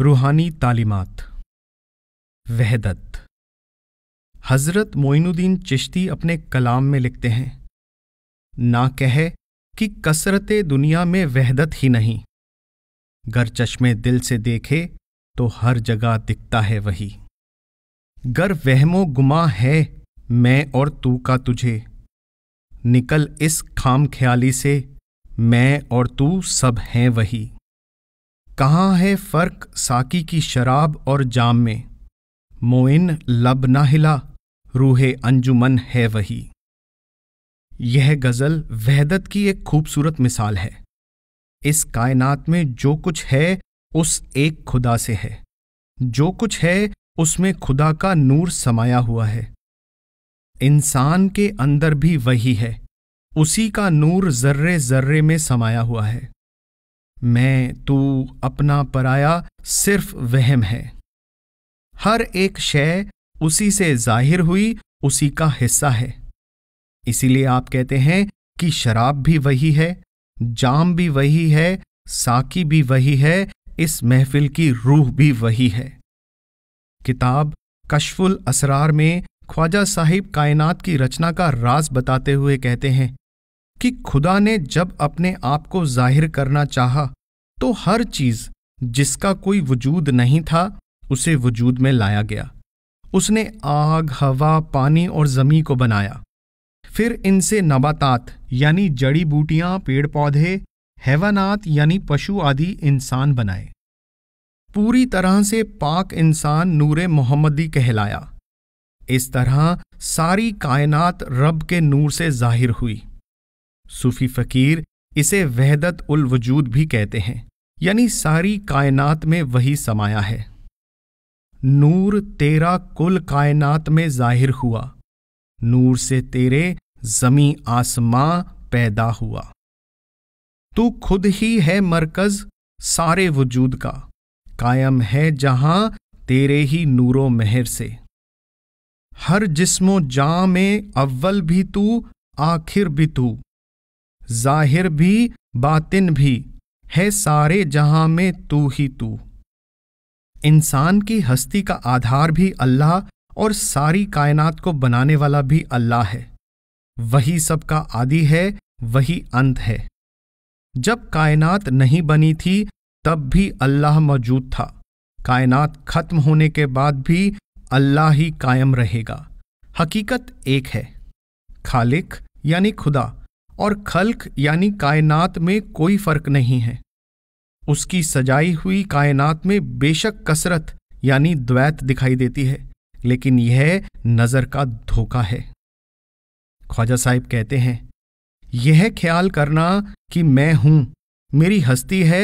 रूहानी तालीमत वहदत हज़रत मोइनुद्दीन चिश्ती अपने कलाम में लिखते हैं ना कहे कि कसरत दुनिया में वहदत ही नहीं गर चश्मे दिल से देखे तो हर जगह दिखता है वही गर वहमो गुमा है मैं और तू का तुझे निकल इस खाम ख्याली से मैं और तू सब हैं वही कहाँ है फ़र्क साकी की शराब और जाम में मोइन लब ना हिला रूहे अंजुमन है वही यह गज़ल वहदत की एक खूबसूरत मिसाल है इस कायनात में जो कुछ है उस एक खुदा से है जो कुछ है उसमें खुदा का नूर समाया हुआ है इंसान के अंदर भी वही है उसी का नूर जर्रे जर्रे में समाया हुआ है मैं तू अपना पराया सिर्फ वहम है हर एक शय उसी से जाहिर हुई उसी का हिस्सा है इसीलिए आप कहते हैं कि शराब भी वही है जाम भी वही है साकी भी वही है इस महफिल की रूह भी वही है किताब कशफुल असरार में ख्वाजा साहिब कायनात की रचना का राज बताते हुए कहते हैं कि खुदा ने जब अपने आप को जाहिर करना चाहा तो हर चीज जिसका कोई वजूद नहीं था उसे वजूद में लाया गया उसने आग हवा पानी और जमी को बनाया फिर इनसे नबातात यानी जड़ी बूटियां पेड़ पौधे हैवानात यानी पशु आदि इंसान बनाए पूरी तरह से पाक इंसान नूरे मोहम्मदी कहलाया इस तरह सारी कायनात रब के नूर से जाहिर हुई सूफी फकीर इसे वहदत उल वजूद भी कहते हैं यानी सारी कायनात में वही समाया है नूर तेरा कुल कायनात में जाहिर हुआ नूर से तेरे जमी आसमां पैदा हुआ तू खुद ही है मरकज सारे वजूद का कायम है जहां तेरे ही नूरो मेहर से हर जिस्मो जा में अव्वल भी तू आखिर भी तू जाहिर भी बातिन भी है सारे जहां में तू ही तू इंसान की हस्ती का आधार भी अल्लाह और सारी कायनात को बनाने वाला भी अल्लाह है वही सबका आदि है वही अंत है जब कायनात नहीं बनी थी तब भी अल्लाह मौजूद था कायनात खत्म होने के बाद भी अल्लाह ही कायम रहेगा हकीकत एक है खालिक यानी खुदा और खल्क यानी कायनात में कोई फर्क नहीं है उसकी सजाई हुई कायनात में बेशक कसरत यानी द्वैत दिखाई देती है लेकिन यह नज़र का धोखा है ख्वाजा साहिब कहते हैं यह ख्याल करना कि मैं हूं मेरी हस्ती है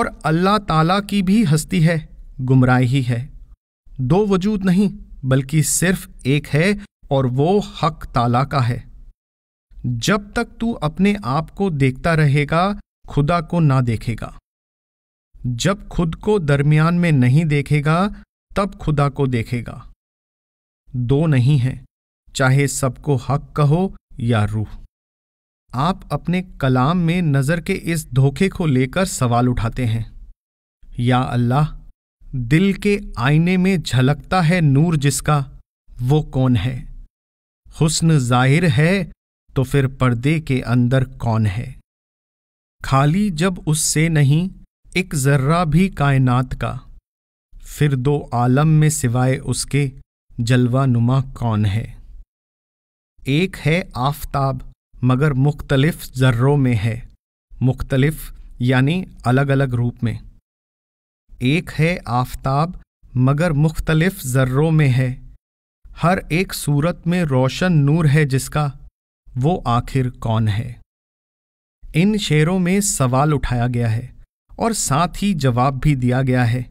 और अल्लाह ताला की भी हस्ती है गुमराह ही है दो वजूद नहीं बल्कि सिर्फ एक है और वो हक ताला का है जब तक तू अपने आप को देखता रहेगा खुदा को ना देखेगा जब खुद को दरमियान में नहीं देखेगा तब खुदा को देखेगा दो नहीं है चाहे सबको हक कहो या रूह आप अपने कलाम में नज़र के इस धोखे को लेकर सवाल उठाते हैं या अल्लाह दिल के आईने में झलकता है नूर जिसका वो कौन है हुस्न जाहिर है तो फिर पर्दे के अंदर कौन है खाली जब उससे नहीं एक जर्रा भी कायनात का फिर दो आलम में सिवाय उसके जलवा नुमा कौन है एक है आफताब मगर मुख्तलिफ जर्रों में है मुख्तलिफ यानी अलग अलग रूप में एक है आफताब मगर मुख्तलिफ जर्रों में है हर एक सूरत में रोशन नूर है जिसका वो आखिर कौन है इन शेरों में सवाल उठाया गया है और साथ ही जवाब भी दिया गया है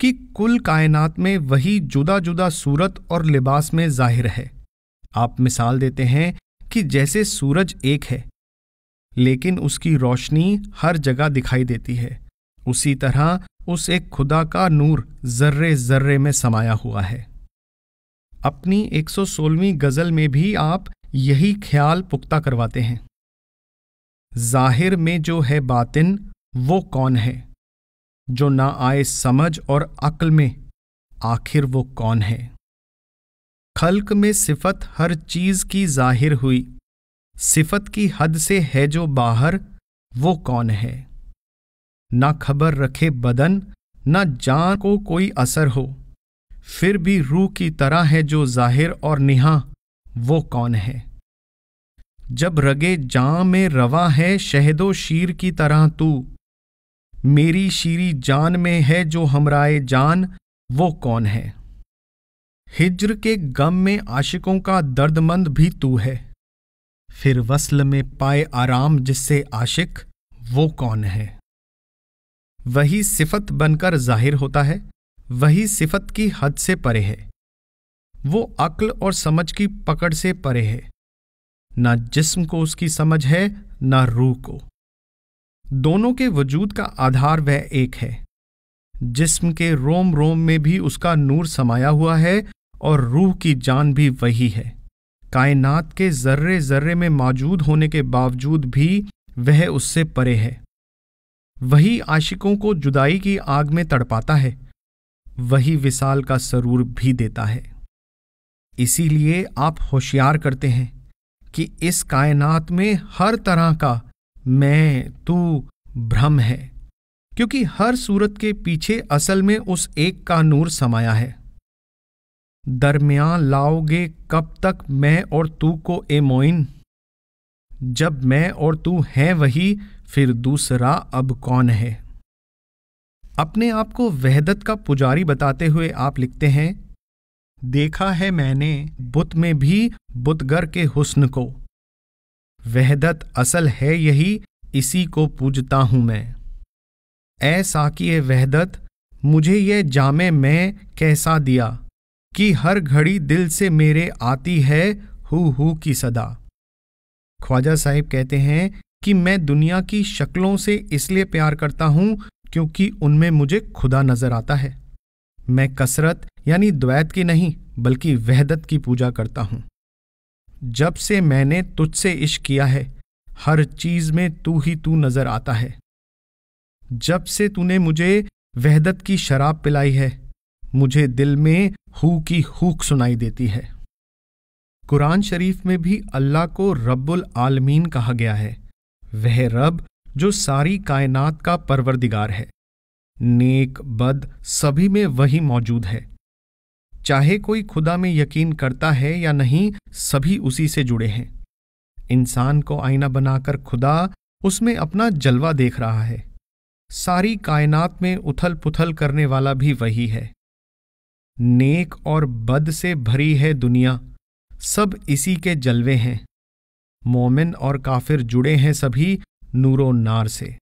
कि कुल कायनात में वही जुदा जुदा सूरत और लिबास में जाहिर है आप मिसाल देते हैं कि जैसे सूरज एक है लेकिन उसकी रोशनी हर जगह दिखाई देती है उसी तरह उस एक खुदा का नूर जर्रे जर्रे में समाया हुआ है अपनी 116वीं गज़ल में भी आप यही ख्याल पुख्ता करवाते हैं जाहिर में जो है बातिन वो कौन है जो ना आए समझ और अक्ल में आखिर वो कौन है खल्क में सिफत हर चीज की जाहिर हुई सिफत की हद से है जो बाहर वो कौन है ना खबर रखे बदन ना जान को कोई असर हो फिर भी रूह की तरह है जो जाहिर और निहा वो कौन है जब रगे जां में रवा है शहदो शीर की तरह तू मेरी शीरी जान में है जो हमराए जान वो कौन है हिज्र के गम में आशिकों का दर्दमंद भी तू है फिर वसल में पाए आराम जिससे आशिक वो कौन है वही सिफत बनकर जाहिर होता है वही सिफत की हद से परे है वो अक्ल और समझ की पकड़ से परे है ना जिस्म को उसकी समझ है ना रूह को दोनों के वजूद का आधार वह एक है जिस्म के रोम रोम में भी उसका नूर समाया हुआ है और रूह की जान भी वही है कायनात के जर्रे जर्रे में मौजूद होने के बावजूद भी वह उससे परे है वही आशिकों को जुदाई की आग में तड़पाता है वही विशाल का सरूर भी देता है इसीलिए आप होशियार करते हैं कि इस कायनात में हर तरह का मैं तू भ्रम है क्योंकि हर सूरत के पीछे असल में उस एक का नूर समाया है दरमियान लाओगे कब तक मैं और तू को ए मोइन जब मैं और तू है वही फिर दूसरा अब कौन है अपने आप को वहदत का पुजारी बताते हुए आप लिखते हैं देखा है मैंने बुत में भी बुतगर के हुस्न को वहदत असल है यही इसी को पूजता हूं मैं ऐ साकी वहदत मुझे ये जामे मैं कैसा दिया कि हर घड़ी दिल से मेरे आती है हु हु की सदा ख्वाजा साहिब कहते हैं कि मैं दुनिया की शक्लों से इसलिए प्यार करता हूं क्योंकि उनमें मुझे खुदा नज़र आता है मैं कसरत यानी द्वैत की नहीं बल्कि वहदत की पूजा करता हूं जब से मैंने तुझसे इश्क किया है हर चीज में तू ही तू नजर आता है जब से तूने मुझे वहदत की शराब पिलाई है मुझे दिल में हु की हूक सुनाई देती है कुरान शरीफ में भी अल्लाह को रब्बुल आलमीन कहा गया है वह रब जो सारी कायनात का परवरदिगार है नेक बद सभी में वही मौजूद है चाहे कोई खुदा में यकीन करता है या नहीं सभी उसी से जुड़े हैं इंसान को आईना बनाकर खुदा उसमें अपना जलवा देख रहा है सारी कायनात में उथल पुथल करने वाला भी वही है नेक और बद से भरी है दुनिया सब इसी के जलवे हैं मोमिन और काफिर जुड़े हैं सभी नूरो नार से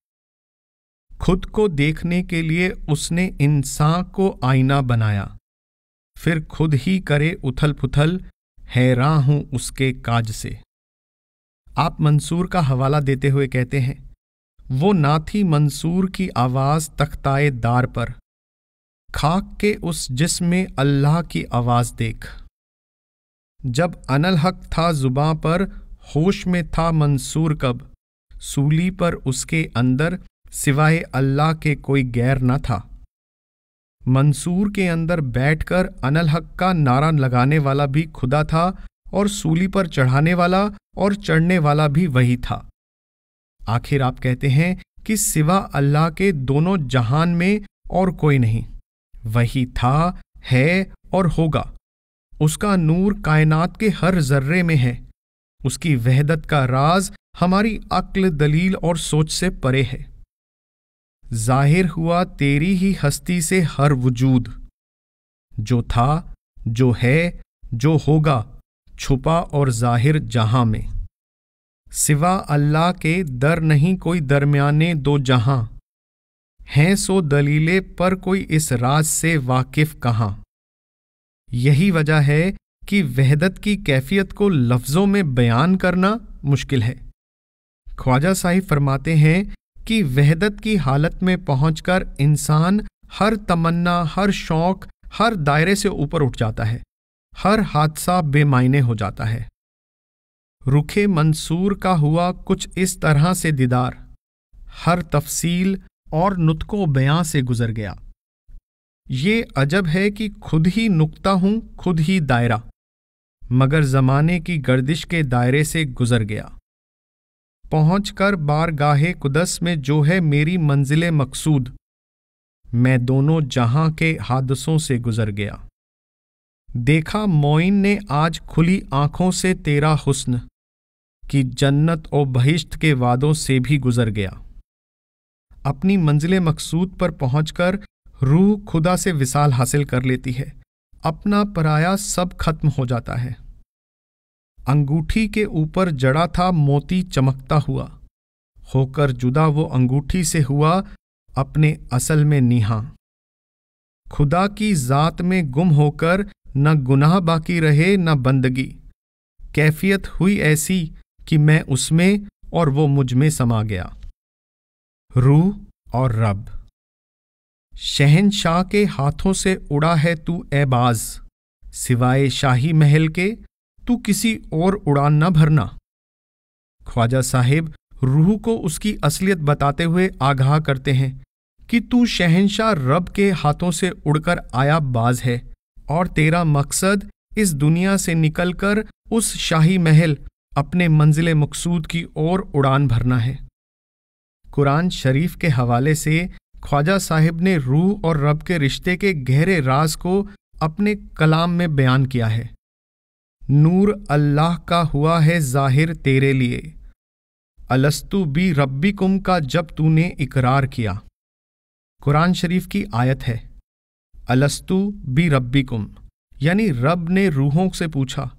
खुद को देखने के लिए उसने इंसान को आईना बनाया फिर खुद ही करे उथल पुथल हैरां हूं उसके काज से आप मंसूर का हवाला देते हुए कहते हैं वो नाथी मंसूर की आवाज़ तख्ताए दार पर खाक के उस जिसमें अल्लाह की आवाज़ देख जब अनल हक था जुबां पर होश में था मंसूर कब सूली पर उसके अंदर सिवाय अल्लाह के कोई गैर न था मंसूर के अंदर बैठकर अनल हक का नारा लगाने वाला भी खुदा था और सूली पर चढ़ाने वाला और चढ़ने वाला भी वही था आखिर आप कहते हैं कि सिवा अल्लाह के दोनों जहान में और कोई नहीं वही था है और होगा उसका नूर कायनात के हर जर्रे में है उसकी वहदत का राज हमारी अक्ल दलील और सोच से परे है जाहिर हुआ तेरी ही हस्ती से हर वजूद जो था जो है जो होगा छुपा और जाहिर जहां में सिवा अल्लाह के दर नहीं कोई दरमियाने दो जहां हैं सो दलीले पर कोई इस राज से वाकिफ कहां यही वजह है कि वहदत की कैफियत को लफ्ज़ों में बयान करना मुश्किल है ख्वाजा साहिब फरमाते हैं कि वहदत की हालत में पहुंचकर इंसान हर तमन्ना हर शौक हर दायरे से ऊपर उठ जाता है हर हादसा बेमायने हो जाता है रुखे मंसूर का हुआ कुछ इस तरह से दीदार हर तफसील और नुतको बयां से गुजर गया ये अजब है कि खुद ही नुकता हूं खुद ही दायरा मगर जमाने की गर्दिश के दायरे से गुजर गया पहुँच कर बार गाहे कुदस में जो है मेरी मंजिल मकसूद मैं दोनों जहां के हादसों से गुजर गया देखा मोइन ने आज खुली आंखों से तेरा हुस्न कि जन्नत और बहिष्ट के वादों से भी गुजर गया अपनी मंजिल मकसूद पर पहुंचकर रूह खुदा से विशाल हासिल कर लेती है अपना पराया सब खत्म हो जाता है अंगूठी के ऊपर जड़ा था मोती चमकता हुआ होकर जुदा वो अंगूठी से हुआ अपने असल में निहा खुदा की ज़ात में गुम होकर न गुनाह बाकी रहे न बंदगी कैफियत हुई ऐसी कि मैं उसमें और वो मुझ में समा गया रूह और रब शहनशाह के हाथों से उड़ा है तू एबाज सिवाय शाही महल के तू किसी और उड़ान न भरना ख्वाजा साहेब रूह को उसकी असलियत बताते हुए आगाह करते हैं कि तू शहनशाह रब के हाथों से उड़कर आया बाज है और तेरा मकसद इस दुनिया से निकलकर उस शाही महल अपने मंजिल मकसूद की ओर उड़ान भरना है कुरान शरीफ के हवाले से ख्वाजा साहिब ने रूह और रब के रिश्ते के गहरे राज को अपने कलाम में बयान किया है नूर अल्लाह का हुआ है जाहिर तेरे लिए अलस्तु बी रब्बी कुम का जब तूने इकरार किया कुरान शरीफ की आयत है अलस्तु बी रब्बी कुम यानी रब ने रूहों से पूछा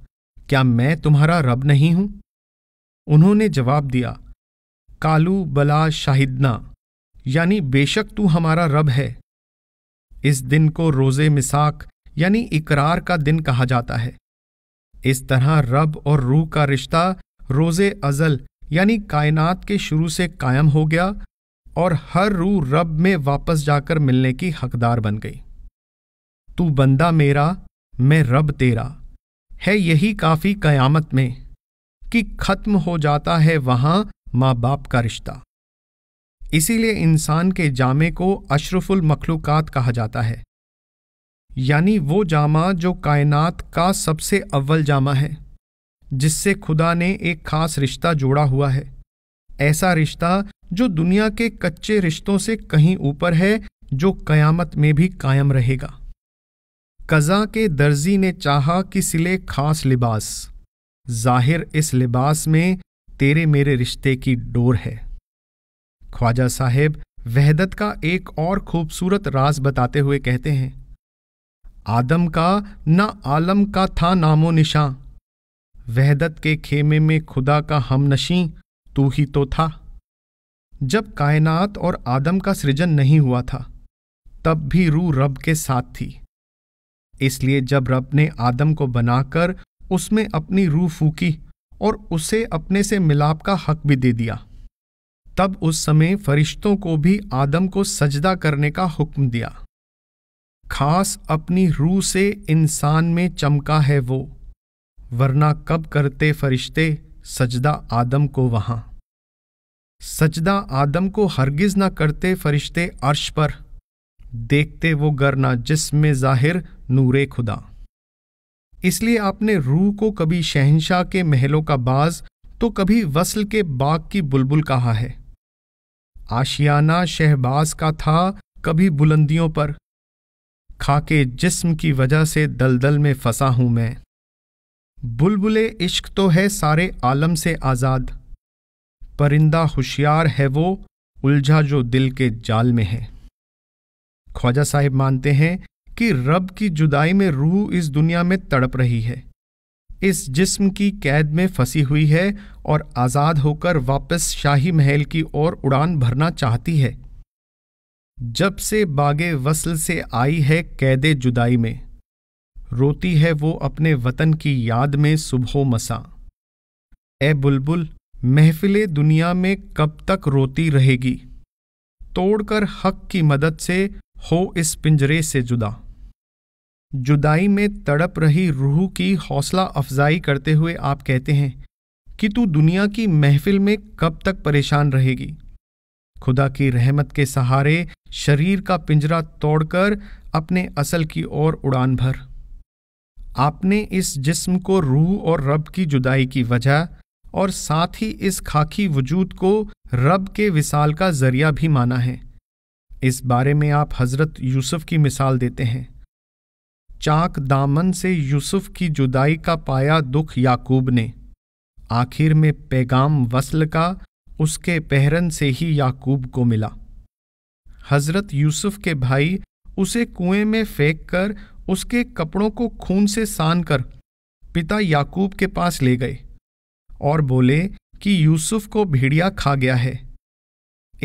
क्या मैं तुम्हारा रब नहीं हूं उन्होंने जवाब दिया कालू बला शाहिदना यानी बेशक तू हमारा रब है इस दिन को रोज़े मिसाक यानी इकरार का दिन कहा जाता है इस तरह रब और रूह का रिश्ता रोज़े अजल यानी कायनात के शुरू से कायम हो गया और हर रूह रब में वापस जाकर मिलने की हकदार बन गई तू बंदा मेरा मैं रब तेरा है यही काफ़ी कयामत में कि खत्म हो जाता है वहां मां बाप का रिश्ता इसीलिए इंसान के जामे को अशरफुल मखलूक़ात कहा जाता है यानी वो जामा जो कायनात का सबसे अव्वल जामा है जिससे खुदा ने एक खास रिश्ता जोड़ा हुआ है ऐसा रिश्ता जो दुनिया के कच्चे रिश्तों से कहीं ऊपर है जो कयामत में भी कायम रहेगा कज़ा के दर्जी ने चाहा कि सिले खास लिबास जाहिर इस लिबास में तेरे मेरे रिश्ते की डोर है ख्वाजा साहेब वहदत का एक और खूबसूरत राज बताते हुए कहते हैं आदम का न आलम का था नामो निशा वहदत के खेमे में खुदा का हम नशी तू ही तो था जब कायनात और आदम का सृजन नहीं हुआ था तब भी रूह रब के साथ थी इसलिए जब रब ने आदम को बनाकर उसमें अपनी रूह फूकी और उसे अपने से मिलाप का हक भी दे दिया तब उस समय फरिश्तों को भी आदम को सजदा करने का हुक्म दिया खास अपनी रूह से इंसान में चमका है वो वरना कब करते फरिश्ते सजदा आदम को वहां सजदा आदम को हरगिज ना करते फरिश्ते अर्श पर देखते वो गरना जिसमें जाहिर नूरे खुदा इसलिए आपने रूह को कभी शहनशाह के महलों का बाज तो कभी वसल के बाग की बुलबुल कहा है आशियाना शहबाज का था कभी बुलंदियों पर खाके जिस्म की वजह से दलदल में फंसा हूं मैं बुलबुले इश्क तो है सारे आलम से आज़ाद परिंदा होशियार है वो उलझा जो दिल के जाल में है ख्वाजा साहिब मानते हैं कि रब की जुदाई में रूह इस दुनिया में तड़प रही है इस जिस्म की कैद में फंसी हुई है और आज़ाद होकर वापस शाही महल की ओर उड़ान भरना चाहती है जब से बागे वसल से आई है कैदे जुदाई में रोती है वो अपने वतन की याद में सुबह मसा ए बुलबुल महफिले दुनिया में कब तक रोती रहेगी तोड़कर हक की मदद से हो इस पिंजरे से जुदा जुदाई में तड़प रही रूह की हौसला अफजाई करते हुए आप कहते हैं कि तू दुनिया की महफिल में कब तक परेशान रहेगी खुदा की रहमत के सहारे शरीर का पिंजरा तोड़कर अपने असल की ओर उड़ान भर आपने इस जिस्म को रूह और रब की जुदाई की वजह और साथ ही इस खाकी वजूद को रब के विसाल का जरिया भी माना है इस बारे में आप हजरत यूसुफ की मिसाल देते हैं चाक दामन से यूसुफ की जुदाई का पाया दुख याकूब ने आखिर में पैगाम वसल का उसके पहरन से ही याकूब को मिला हजरत यूसुफ के भाई उसे कुएं में फेंक कर उसके कपड़ों को खून से सान कर पिता याकूब के पास ले गए और बोले कि यूसुफ को भेड़िया खा गया है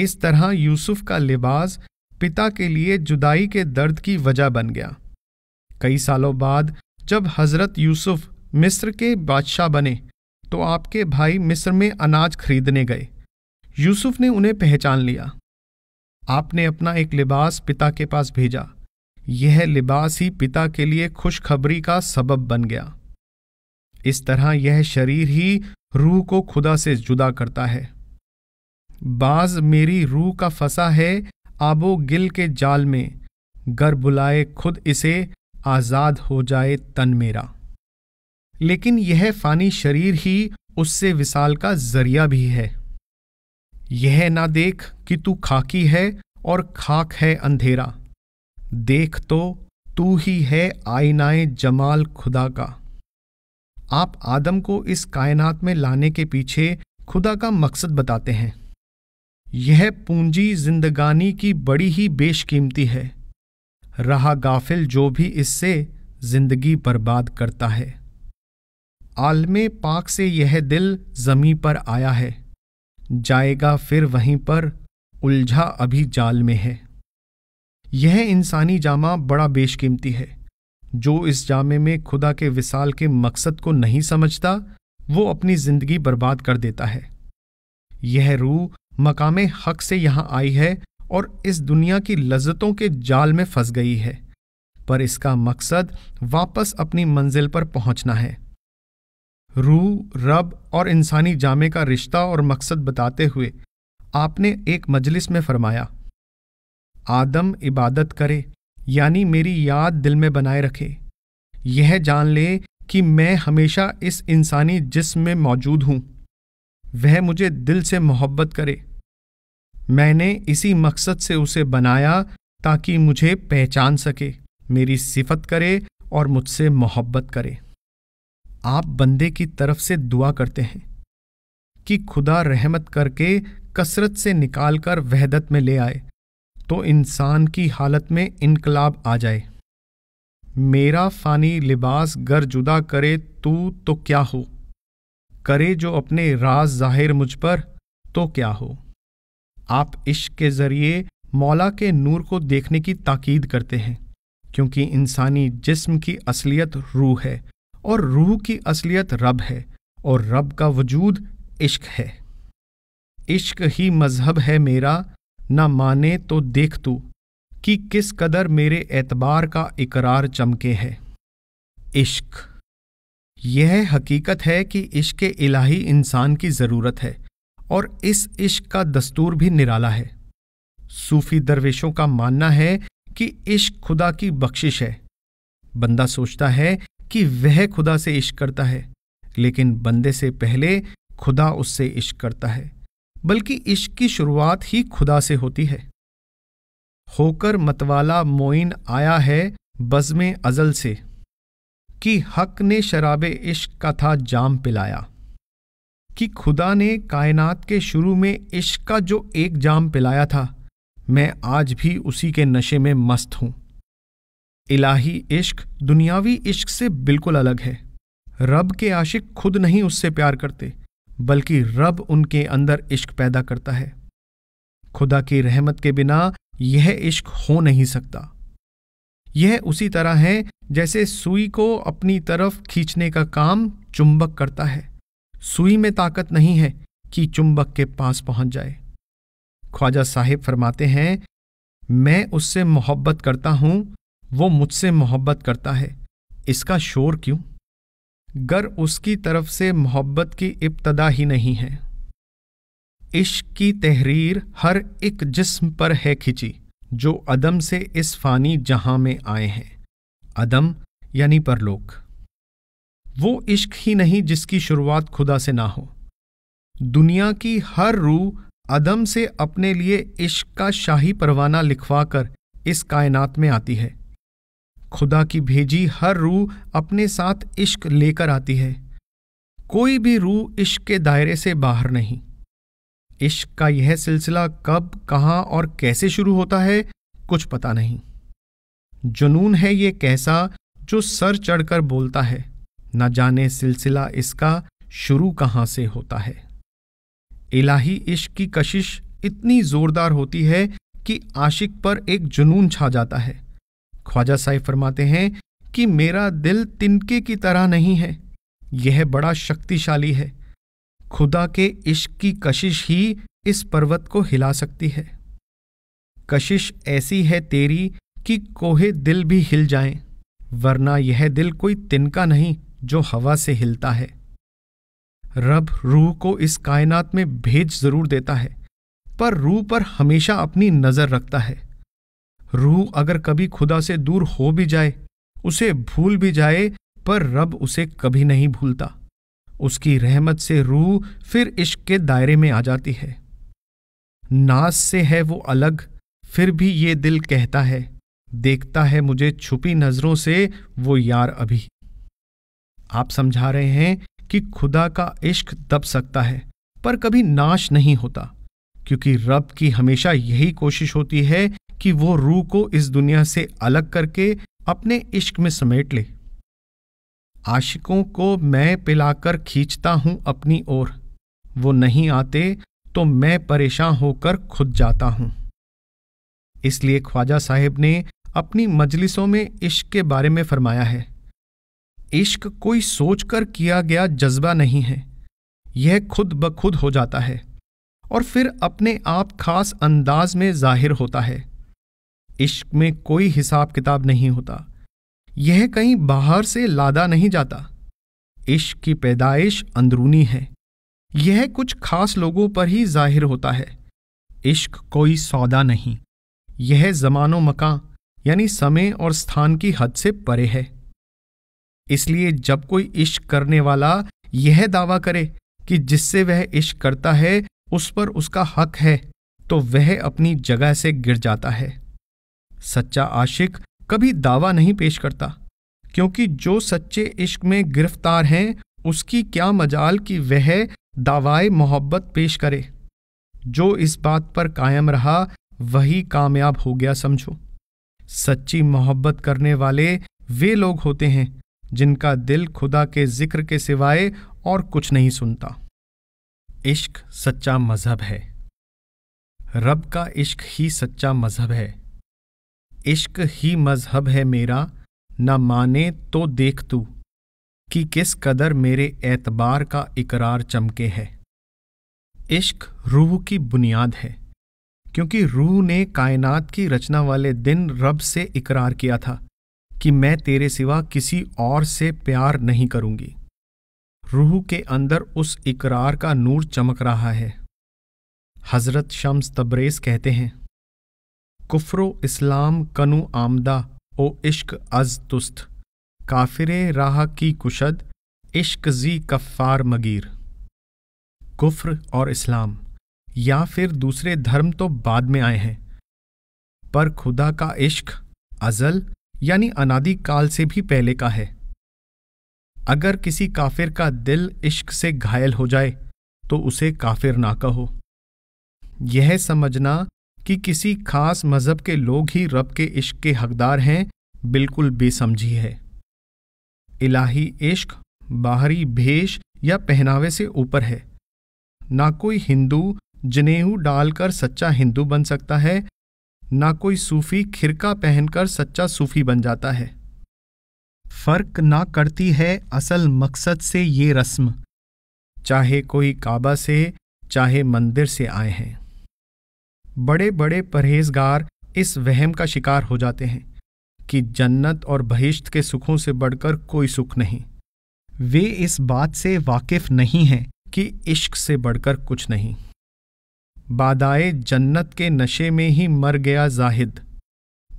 इस तरह यूसुफ का लिबास पिता के लिए जुदाई के दर्द की वजह बन गया कई सालों बाद जब हजरत यूसुफ मिस्र के बादशाह बने तो आपके भाई मिस्र में अनाज खरीदने गए यूसुफ ने उन्हें पहचान लिया आपने अपना एक लिबास पिता के पास भेजा यह लिबास ही पिता के लिए खुशखबरी का सबब बन गया इस तरह यह शरीर ही रूह को खुदा से जुदा करता है बाज मेरी रूह का फंसा है आबो गिल के जाल में गर बुलाए खुद इसे आज़ाद हो जाए तन मेरा लेकिन यह फानी शरीर ही उससे विशाल का जरिया भी है यह ना देख कि तू खाकी है और खाक है अंधेरा देख तो तू ही है आईनाए जमाल खुदा का आप आदम को इस कायनात में लाने के पीछे खुदा का मकसद बताते हैं यह पूंजी जिंदगानी की बड़ी ही बेशकीमती है रहा गाफिल जो भी इससे जिंदगी बर्बाद करता है आलमे पाक से यह दिल जमी पर आया है जाएगा फिर वहीं पर उलझा अभी जाल में है यह इंसानी जामा बड़ा बेशकीमती है जो इस जामे में खुदा के विसाल के मकसद को नहीं समझता वो अपनी जिंदगी बर्बाद कर देता है यह रूह मकाम हक से यहां आई है और इस दुनिया की लज्जतों के जाल में फंस गई है पर इसका मकसद वापस अपनी मंजिल पर पहुंचना है रूह रब और इंसानी जामे का रिश्ता और मकसद बताते हुए आपने एक मजलिस में फरमाया आदम इबादत करे यानी मेरी याद दिल में बनाए रखे यह जान ले कि मैं हमेशा इस इंसानी जिस्म में मौजूद हूं वह मुझे दिल से मोहब्बत करे मैंने इसी मकसद से उसे बनाया ताकि मुझे पहचान सके मेरी सिफत करे और मुझसे मोहब्बत करे आप बंदे की तरफ से दुआ करते हैं कि खुदा रहमत करके कसरत से निकालकर वहदत में ले आए तो इंसान की हालत में इनकलाब आ जाए मेरा फानी लिबास गर जुदा करे तू तो क्या हो करे जो अपने राज जाहिर मुझ पर तो क्या हो आप इश्क के ज़रिए मौला के नूर को देखने की ताकीद करते हैं क्योंकि इंसानी जिस्म की असलियत रूह है और रूह की असलियत रब है और रब का वजूद इश्क है इश्क ही मजहब है मेरा ना माने तो देख तू कि किस कदर मेरे एतबार का इकरार चमके है इश्क यह हकीकत है कि इश्क इलाही इंसान की ज़रूरत है और इस इश्क का दस्तूर भी निराला है सूफी दरवेशों का मानना है कि इश्क खुदा की बख्शिश है बंदा सोचता है कि वह खुदा से इश्क करता है लेकिन बंदे से पहले खुदा उससे इश्क करता है बल्कि इश्क की शुरुआत ही खुदा से होती है होकर मतवाला मोइन आया है बज़म अज़ल से कि हक ने शराब इश्क का था जाम पिलाया कि खुदा ने कायनात के शुरू में इश्क का जो एक जाम पिलाया था मैं आज भी उसी के नशे में मस्त हूं इलाही इश्क दुनियावी इश्क से बिल्कुल अलग है रब के आशिक खुद नहीं उससे प्यार करते बल्कि रब उनके अंदर इश्क पैदा करता है खुदा की रहमत के बिना यह इश्क हो नहीं सकता यह उसी तरह है जैसे सुई को अपनी तरफ खींचने का काम चुंबक करता है सुई में ताकत नहीं है कि चुंबक के पास पहुंच जाए ख्वाजा साहिब फरमाते हैं मैं उससे मोहब्बत करता हूं वो मुझसे मोहब्बत करता है इसका शोर क्यों गर उसकी तरफ से मोहब्बत की इब्तदा ही नहीं है इश्क की तहरीर हर एक जिस्म पर है खिंची जो अदम से इस फानी जहां में आए हैं अदम यानी परलोक वो इश्क ही नहीं जिसकी शुरुआत खुदा से ना हो दुनिया की हर रूह अदम से अपने लिए इश्क का शाही परवाना लिखवा कर इस कायनात में आती है खुदा की भेजी हर रूह अपने साथ इश्क लेकर आती है कोई भी रूह इश्क के दायरे से बाहर नहीं इश्क का यह सिलसिला कब कहाँ और कैसे शुरू होता है कुछ पता नहीं जुनून है ये कैसा जो सर चढ़कर बोलता है न जाने सिलसिला इसका शुरू कहाँ से होता है इलाही इश्क की कशिश इतनी जोरदार होती है कि आशिक पर एक जुनून छा जाता है ख्वाजा साहिब फरमाते हैं कि मेरा दिल तिनके की तरह नहीं है यह बड़ा शक्तिशाली है खुदा के इश्क की कशिश ही इस पर्वत को हिला सकती है कशिश ऐसी है तेरी कि कोहे दिल भी हिल जाएं, वरना यह दिल कोई तिनका नहीं जो हवा से हिलता है रब रूह को इस कायनात में भेज जरूर देता है पर रूह पर हमेशा अपनी नज़र रखता है रूह अगर कभी खुदा से दूर हो भी जाए उसे भूल भी जाए पर रब उसे कभी नहीं भूलता उसकी रहमत से रूह फिर इश्क के दायरे में आ जाती है नाज से है वो अलग फिर भी ये दिल कहता है देखता है मुझे छुपी नजरों से वो यार अभी आप समझा रहे हैं कि खुदा का इश्क दब सकता है पर कभी नाश नहीं होता क्योंकि रब की हमेशा यही कोशिश होती है कि वो रूह को इस दुनिया से अलग करके अपने इश्क में समेट ले आशिकों को मैं पिलाकर खींचता हूं अपनी ओर वो नहीं आते तो मैं परेशान होकर खुद जाता हूं इसलिए ख्वाजा साहेब ने अपनी मजलिसों में इश्क के बारे में फरमाया है इश्क कोई सोचकर किया गया जज्बा नहीं है यह खुद ब खुद हो जाता है और फिर अपने आप खास अंदाज में जाहिर होता है इश्क में कोई हिसाब किताब नहीं होता यह कहीं बाहर से लादा नहीं जाता इश्क की पैदाइश अंदरूनी है यह कुछ खास लोगों पर ही जाहिर होता है इश्क कोई सौदा नहीं यह जमानो मका यानी समय और स्थान की हद से परे है इसलिए जब कोई इश्क करने वाला यह दावा करे कि जिससे वह इश्क करता है उस पर उसका हक है तो वह अपनी जगह से गिर जाता है सच्चा आशिक कभी दावा नहीं पेश करता क्योंकि जो सच्चे इश्क में गिरफ्तार हैं उसकी क्या मजाल कि वह दावाए मोहब्बत पेश करे जो इस बात पर कायम रहा वही कामयाब हो गया समझो सच्ची मोहब्बत करने वाले वे लोग होते हैं जिनका दिल खुदा के जिक्र के सिवाय और कुछ नहीं सुनता इश्क सच्चा मज़हब है रब का इश्क ही सच्चा मज़हब है इश्क ही मज़हब है मेरा न माने तो देख तू कि किस कदर मेरे एतबार का इकरार चमके है इश्क रूह की बुनियाद है क्योंकि रूह ने कायनात की रचना वाले दिन रब से इकरार किया था कि मैं तेरे सिवा किसी और से प्यार नहीं करूंगी रूह के अंदर उस इकरार का नूर चमक रहा है हज़रत शम्स तबरेज़ कहते हैं कुफ्रो इस्लाम कनु आमदा ओ इश्क अज तुस्त काफिर राह की कुशद इश्क जी कफ़ार मगीर कुफ्र और इस्लाम या फिर दूसरे धर्म तो बाद में आए हैं पर खुदा का इश्क अज़ल यानी अनादि काल से भी पहले का है अगर किसी काफिर का दिल इश्क से घायल हो जाए तो उसे काफिर ना कहो यह समझना कि किसी खास मज़हब के लोग ही रब के इश्क के हकदार हैं बिल्कुल बेसमझी है इलाही इश्क बाहरी भेष या पहनावे से ऊपर है ना कोई हिंदू जनेहू डालकर सच्चा हिंदू बन सकता है ना कोई सूफी खिरका पहनकर सच्चा सूफी बन जाता है फ़र्क ना करती है असल मकसद से ये रस्म चाहे कोई काबा से चाहे मंदिर से आए हैं बड़े बड़े परहेजगार इस वहम का शिकार हो जाते हैं कि जन्नत और बहिश्त के सुखों से बढ़कर कोई सुख नहीं वे इस बात से वाकिफ नहीं हैं कि इश्क से बढ़कर कुछ नहीं बादाए जन्नत के नशे में ही मर गया जाहिद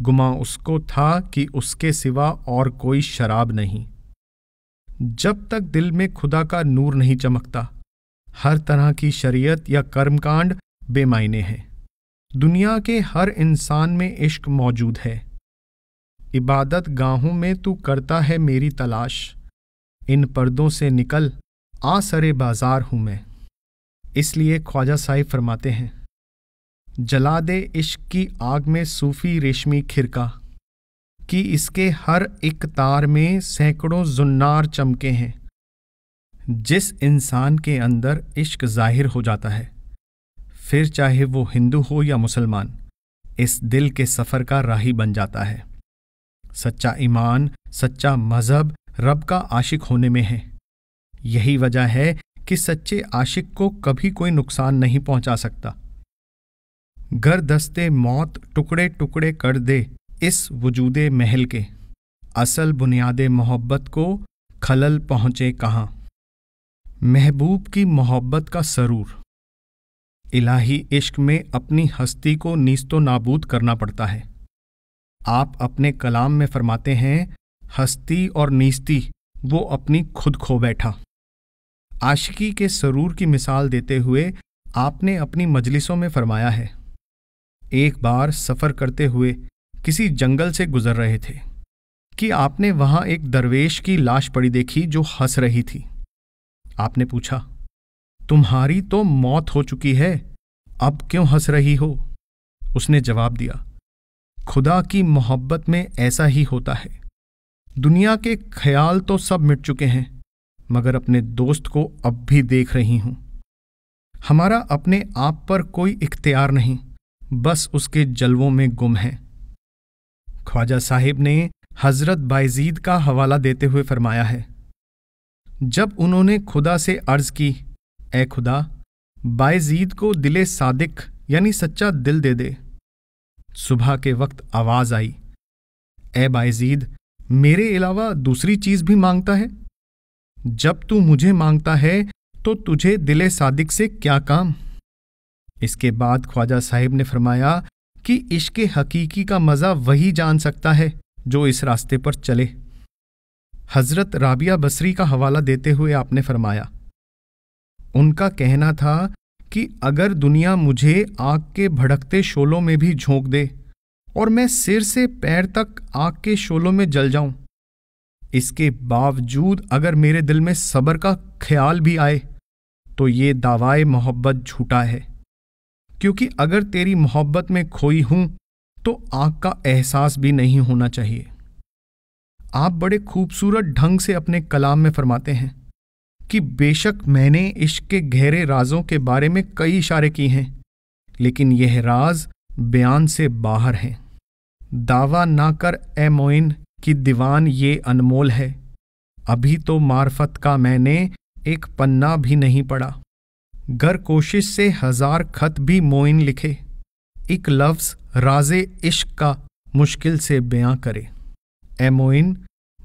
गुमा उसको था कि उसके सिवा और कोई शराब नहीं जब तक दिल में खुदा का नूर नहीं चमकता हर तरह की शरीयत या कर्मकांड बेमायने हैं दुनिया के हर इंसान में इश्क मौजूद है इबादत गाहों में तू करता है मेरी तलाश इन पर्दों से निकल आसरे बाजार हूं मैं इसलिए ख्वाजा साहिब फरमाते हैं जला दे इश्क की आग में सूफी रेशमी खिरका कि इसके हर एक तार में सैकड़ों जुन्नार चमके हैं जिस इंसान के अंदर इश्क जाहिर हो जाता है फिर चाहे वो हिंदू हो या मुसलमान इस दिल के सफ़र का राही बन जाता है सच्चा ईमान सच्चा मज़हब रब का आशिक होने में है यही वजह है कि सच्चे आशिक को कभी कोई नुकसान नहीं पहुंचा सकता गर दस्ते मौत टुकड़े टुकड़े कर दे इस वजूदे महल के असल बुनियाद मोहब्बत को खलल पहुंचे कहाँ महबूब की मोहब्बत का सरूर इलाही इश्क में अपनी हस्ती को नीस्तो नाबूद करना पड़ता है आप अपने कलाम में फरमाते हैं हस्ती और नीस्ती वो अपनी खुद खो बैठा आशिकी के सरूर की मिसाल देते हुए आपने अपनी मजलिसों में फरमाया है एक बार सफ़र करते हुए किसी जंगल से गुजर रहे थे कि आपने वहां एक दरवेश की लाश पड़ी देखी जो हंस रही थी आपने पूछा तुम्हारी तो मौत हो चुकी है अब क्यों हंस रही हो उसने जवाब दिया खुदा की मोहब्बत में ऐसा ही होता है दुनिया के ख्याल तो सब मिट चुके हैं मगर अपने दोस्त को अब भी देख रही हूं हमारा अपने आप पर कोई इख्तियार नहीं बस उसके जलवों में गुम हैं ख्वाजा साहिब ने हज़रत बायजीद का हवाला देते हुए फरमाया है जब उन्होंने खुदा से अर्ज़ की ए खुदा बायजीद को दिले सादिक यानी सच्चा दिल दे दे सुबह के वक्त आवाज़ आई ए बायजीद मेरे अलावा दूसरी चीज़ भी मांगता है जब तू मुझे मांगता है तो तुझे दिले सादिक से क्या काम इसके बाद ख्वाजा साहिब ने फरमाया कि इश्क हकीकी का मज़ा वही जान सकता है जो इस रास्ते पर चले हज़रत राबिया बसरी का हवाला देते हुए आपने फरमाया उनका कहना था कि अगर दुनिया मुझे आग के भड़कते शोलों में भी झोंक दे और मैं सिर से पैर तक आग के शोलों में जल जाऊं इसके बावजूद अगर मेरे दिल में सब्र का ख्याल भी आए तो ये दावाए मोहब्बत झूठा है क्योंकि अगर तेरी मोहब्बत में खोई हूं तो आग का एहसास भी नहीं होना चाहिए आप बड़े खूबसूरत ढंग से अपने कलाम में फरमाते हैं कि बेशक मैंने इश्क के गहरे राजों के बारे में कई इशारे किए हैं लेकिन यह राज बयान से बाहर हैं दावा ना कर ए मोइन कि दीवान ये अनमोल है अभी तो मार्फत का मैंने एक पन्ना भी नहीं पढ़ा गर कोशिश से हजार खत भी मोइन लिखे एक लफ्ज़ राजे इश्क का मुश्किल से बयां करे ए मोइन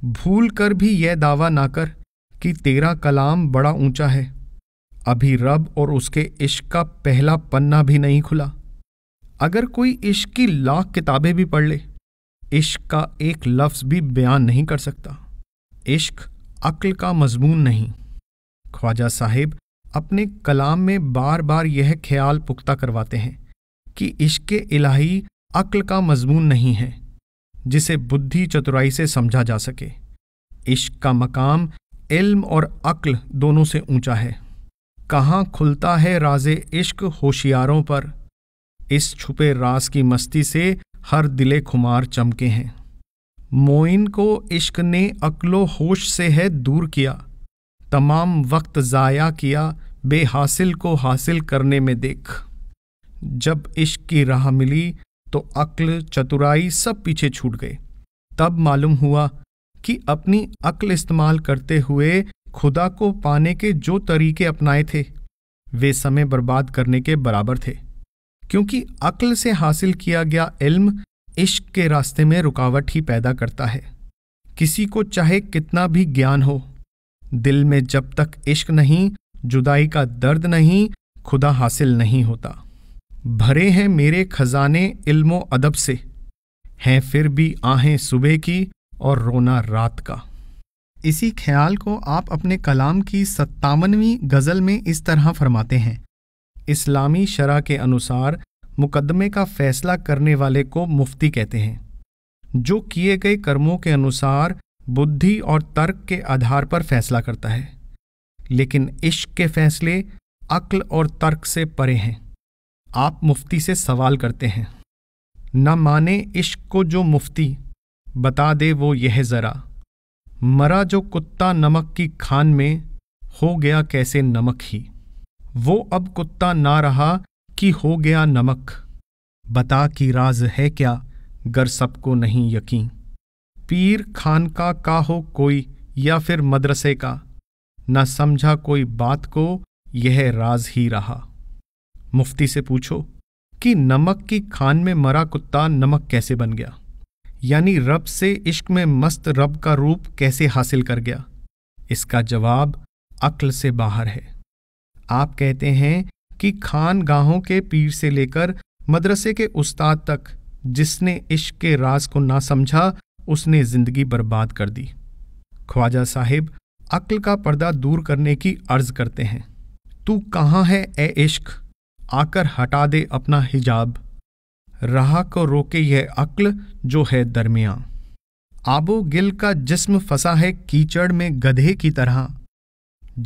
भूल कर भी यह दावा ना कर कि तेरा कलाम बड़ा ऊंचा है अभी रब और उसके इश्क का पहला पन्ना भी नहीं खुला अगर कोई इश्क की लाख किताबें भी पढ़ ले इश्क का एक लफ्ज़ भी बयान नहीं कर सकता इश्क अक्ल का मजमून नहीं ख्वाजा साहेब अपने कलाम में बार बार यह ख्याल पुख्ता करवाते हैं कि इश्क इलाही अक्ल का मजमून नहीं है जिसे बुद्धि चतुराई से समझा जा सके इश्क का मकाम इल्म और अक्ल दोनों से ऊंचा है कहाँ खुलता है राज इश्क होशियारों पर इस छुपे रास की मस्ती से हर दिले खुमार चमके हैं मोइन को इश्क ने अक्लो होश से है दूर किया तमाम वक्त ज़ाया किया बेहासिल को हासिल करने में देख जब इश्क की राह मिली तो अक्ल चतुराई सब पीछे छूट गए तब मालूम हुआ कि अपनी अक्ल इस्तेमाल करते हुए खुदा को पाने के जो तरीके अपनाए थे वे समय बर्बाद करने के बराबर थे क्योंकि अक्ल से हासिल किया गया इल्म इश्क के रास्ते में रुकावट ही पैदा करता है किसी को चाहे कितना भी ज्ञान हो दिल में जब तक इश्क नहीं जुदाई का दर्द नहीं खुदा हासिल नहीं होता भरे हैं मेरे खजाने इल्मो अदब से हैं फिर भी आहें सुबह की और रोना रात का इसी ख्याल को आप अपने कलाम की सत्तावनवीं गज़ल में इस तरह फरमाते हैं इस्लामी शरा के अनुसार मुकदमे का फैसला करने वाले को मुफ्ती कहते हैं जो किए गए कर्मों के अनुसार बुद्धि और तर्क के आधार पर फैसला करता है लेकिन इश्क के फैसले अक्ल और तर्क से परे हैं आप मुफ्ती से सवाल करते हैं न माने इश्क को जो मुफ्ती बता दे वो यह ज़रा मरा जो कुत्ता नमक की खान में हो गया कैसे नमक ही वो अब कुत्ता ना रहा कि हो गया नमक बता कि राज है क्या गर सबको नहीं यकीन पीर का का हो कोई या फिर मदरसे का न समझा कोई बात को यह राज ही रहा मुफ्ती से पूछो कि नमक की खान में मरा कुत्ता नमक कैसे बन गया यानी रब से इश्क में मस्त रब का रूप कैसे हासिल कर गया इसका जवाब अक्ल से बाहर है आप कहते हैं कि खान गाहों के पीर से लेकर मदरसे के उस्ताद तक जिसने इश्क के राज को ना समझा उसने जिंदगी बर्बाद कर दी ख्वाजा साहेब अक्ल का पर्दा दूर करने की अर्ज करते हैं तू कहाँ है ए इश्क आकर हटा दे अपना हिजाब रहा को रोके यह अक्ल जो है दरमिया आबो गिल का जिस्म फंसा है कीचड़ में गधे की तरह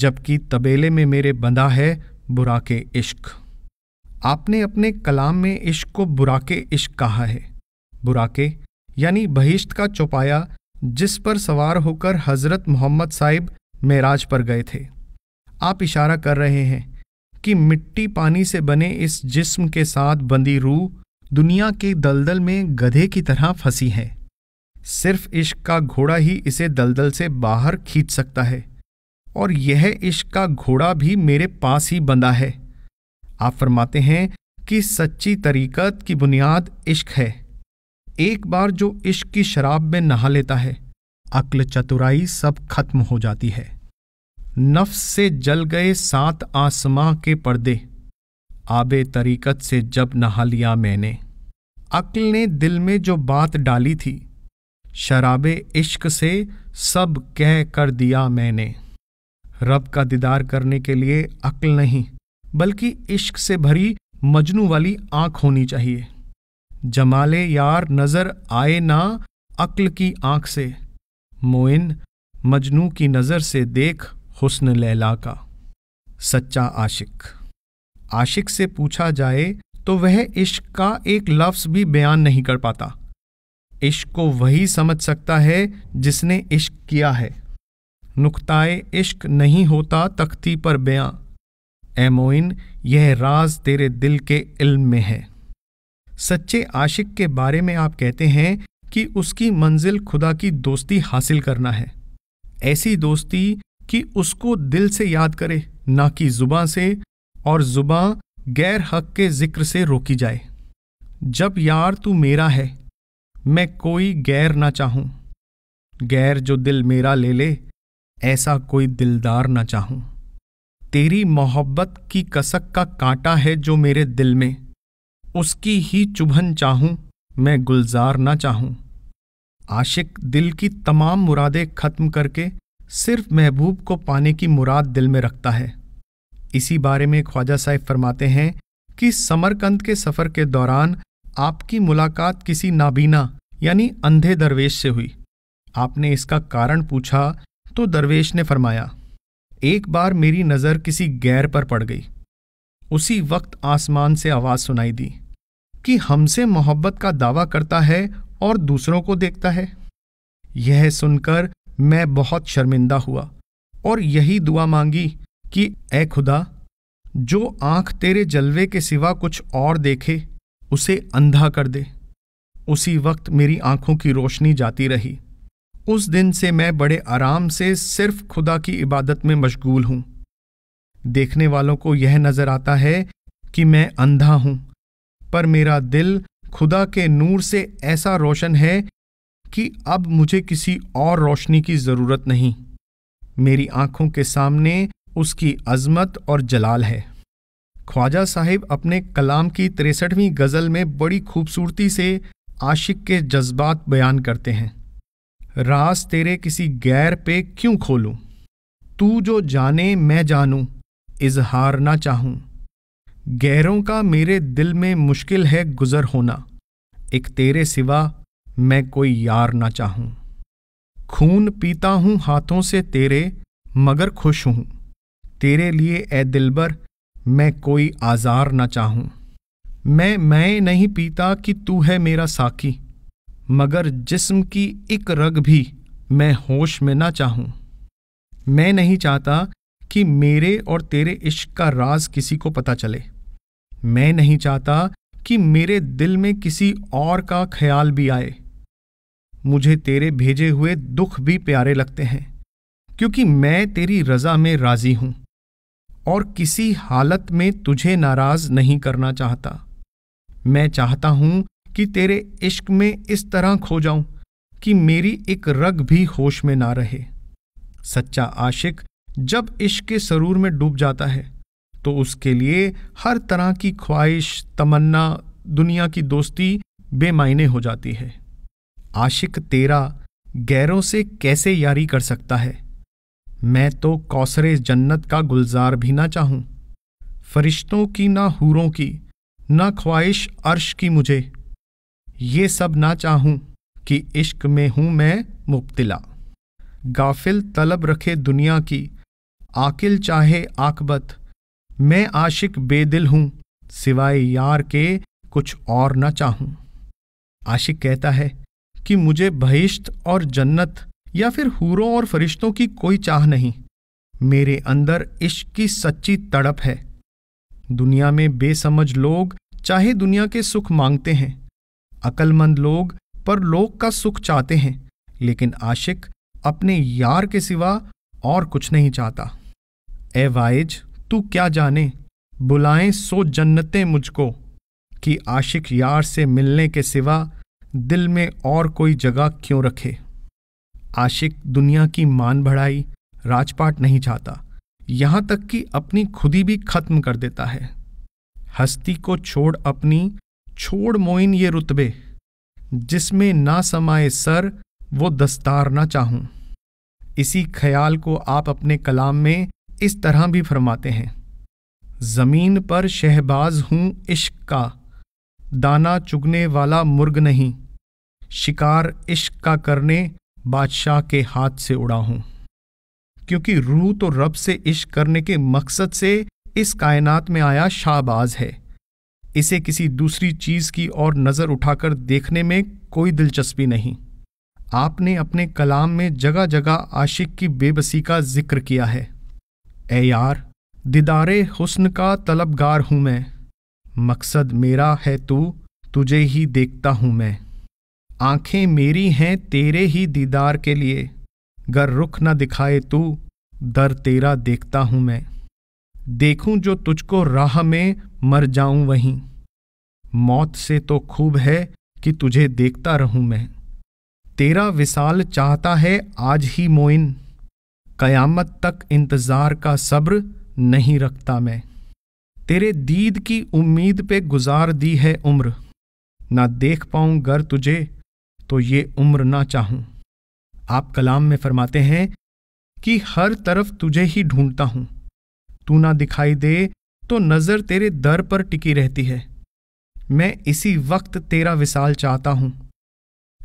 जबकि तबेले में मेरे बंधा है बुरा के इश्क आपने अपने कलाम में इश्क को बुरा के इश्क कहा है बुरा के यानी बहिश्त का चौपाया जिस पर सवार होकर हजरत मोहम्मद साहिब मेराज पर गए थे आप इशारा कर रहे हैं कि मिट्टी पानी से बने इस जिस्म के साथ बंदी रूह दुनिया के दलदल में गधे की तरह फंसी है सिर्फ इश्क का घोड़ा ही इसे दलदल से बाहर खींच सकता है और यह इश्क का घोड़ा भी मेरे पास ही बंधा है आप फरमाते हैं कि सच्ची तरीकत की बुनियाद इश्क है एक बार जो इश्क की शराब में नहा लेता है अक्ल चतुराई सब खत्म हो जाती है नफ्स से जल गए सात आसमां के पर्दे आबे तरीकत से जब नहा लिया मैंने अक्ल ने दिल में जो बात डाली थी शराबे इश्क से सब कह कर दिया मैंने रब का दीदार करने के लिए अक्ल नहीं बल्कि इश्क से भरी मजनू वाली आंख होनी चाहिए जमाले यार नज़र आए ना अक्ल की आंख से मोइन मजनू की नज़र से देख हुस्न लैला का सच्चा आशिक आशिक से पूछा जाए तो वह इश्क का एक लफ्ज़ भी बयान नहीं कर पाता इश्क को वही समझ सकता है जिसने इश्क किया है नुकताए इश्क नहीं होता तख्ती पर बयां मोइन यह राज तेरे दिल के इल्म में है सच्चे आशिक के बारे में आप कहते हैं कि उसकी मंजिल खुदा की दोस्ती हासिल करना है ऐसी दोस्ती कि उसको दिल से याद करे ना कि जुबा से और जुबा गैर हक के जिक्र से रोकी जाए जब यार तू मेरा है मैं कोई गैर ना चाहूं गैर जो दिल मेरा ले ले ऐसा कोई दिलदार ना चाहूं तेरी मोहब्बत की कसक का कांटा है जो मेरे दिल में उसकी ही चुभन चाहूं मैं गुलजार ना चाहूं आशिक दिल की तमाम मुरादें खत्म करके सिर्फ महबूब को पाने की मुराद दिल में रखता है इसी बारे में ख्वाजा साहब फरमाते हैं कि समरकंद के सफ़र के दौरान आपकी मुलाकात किसी नाबीना यानी अंधे दरवेश से हुई आपने इसका कारण पूछा तो दरवेश ने फरमाया एक बार मेरी नज़र किसी गैर पर पड़ गई उसी वक्त आसमान से आवाज़ सुनाई दी कि हमसे मोहब्बत का दावा करता है और दूसरों को देखता है यह सुनकर मैं बहुत शर्मिंदा हुआ और यही दुआ मांगी कि ए खुदा जो आंख तेरे जलवे के सिवा कुछ और देखे उसे अंधा कर दे उसी वक्त मेरी आंखों की रोशनी जाती रही उस दिन से मैं बड़े आराम से सिर्फ खुदा की इबादत में मशगूल हूं देखने वालों को यह नज़र आता है कि मैं अंधा हूं पर मेरा दिल खुदा के नूर से ऐसा रोशन है कि अब मुझे किसी और रोशनी की ज़रूरत नहीं मेरी आंखों के सामने उसकी अजमत और जलाल है ख्वाजा साहिब अपने कलाम की तिरसठवीं गज़ल में बड़ी खूबसूरती से आशिक के जज्बात बयान करते हैं रास तेरे किसी गैर पे क्यों खोलूं तू जो जाने मैं जानूं इजहार ना चाहूं गहरों का मेरे दिल में मुश्किल है गुज़र होना एक तेरे सिवा मैं कोई यार ना चाहूं खून पीता हूं हाथों से तेरे मगर खुश हूं तेरे लिए ए दिलबर मैं कोई आज़ार ना चाहूं मैं मैं नहीं पीता कि तू है मेरा साकी मगर जिस्म की एक रग भी मैं होश में ना चाहूं मैं नहीं चाहता कि मेरे और तेरे इश्क का राज किसी को पता चले मैं नहीं चाहता कि मेरे दिल में किसी और का ख्याल भी आए मुझे तेरे भेजे हुए दुख भी प्यारे लगते हैं क्योंकि मैं तेरी रजा में राजी हूं और किसी हालत में तुझे नाराज नहीं करना चाहता मैं चाहता हूं कि तेरे इश्क में इस तरह खो जाऊं कि मेरी एक रग भी होश में ना रहे सच्चा आशिक जब इश्क के सरूर में डूब जाता है तो उसके लिए हर तरह की ख्वाहिश तमन्ना दुनिया की दोस्ती बेमायने हो जाती है आशिक तेरा गैरों से कैसे यारी कर सकता है मैं तो कौसरे जन्नत का गुलजार भी ना चाहूं फरिश्तों की ना हूरों की ना ख्वाहिश अर्श की मुझे ये सब ना चाहूं कि इश्क में हूं मैं मुब्तला गाफिल तलब रखे दुनिया की आकिल चाहे आकबत मैं आशिक बेदिल हूं सिवाय यार के कुछ और न चाहूं आशिक कहता है कि मुझे बहिश्त और जन्नत या फिर हूरों और फरिश्तों की कोई चाह नहीं मेरे अंदर इश्क की सच्ची तड़प है दुनिया में बेसमझ लोग चाहे दुनिया के सुख मांगते हैं अकलमंद लोग पर लोग का सुख चाहते हैं लेकिन आशिक अपने यार के सिवा और कुछ नहीं चाहता ए वाइज तू क्या जाने बुलाएं सो जन्नतें मुझको कि आशिक यार से मिलने के सिवा दिल में और कोई जगह क्यों रखे आशिक दुनिया की मान बढ़ाई राजपाट नहीं चाहता यहां तक कि अपनी खुदी भी खत्म कर देता है हस्ती को छोड़ अपनी छोड़ मोइन ये रुतबे जिसमें ना समाए सर वो दस्तार ना चाहूं इसी ख्याल को आप अपने कलाम में इस तरह भी फरमाते हैं ज़मीन पर शहबाज हूं इश्क का दाना चुगने वाला मुर्ग नहीं शिकार इश्क का करने बादशाह के हाथ से उड़ा हूं क्योंकि रूह तो रब से इश्क करने के मकसद से इस कायनात में आया शाहबाज है इसे किसी दूसरी चीज़ की ओर नज़र उठाकर देखने में कोई दिलचस्पी नहीं आपने अपने कलाम में जगह जगह आशिक की बेबसी का जिक्र किया है ए यार दीदारे हुस्न का तलबगार हूं मैं मकसद मेरा है तू तुझे ही देखता हूं मैं आंखें मेरी हैं तेरे ही दीदार के लिए गर रुख न दिखाए तू दर तेरा देखता हूं मैं देखूं जो तुझको राह में मर जाऊं वहीं मौत से तो खूब है कि तुझे देखता रहूं मैं तेरा विशाल चाहता है आज ही मोइन कयामत तक इंतज़ार का सब्र नहीं रखता मैं तेरे दीद की उम्मीद पे गुजार दी है उम्र ना देख पाऊँ गर तुझे तो ये उम्र ना चाहूँ आप कलाम में फरमाते हैं कि हर तरफ तुझे ही ढूंढता हूँ तू ना दिखाई दे तो नज़र तेरे दर पर टिकी रहती है मैं इसी वक्त तेरा विसाल चाहता हूँ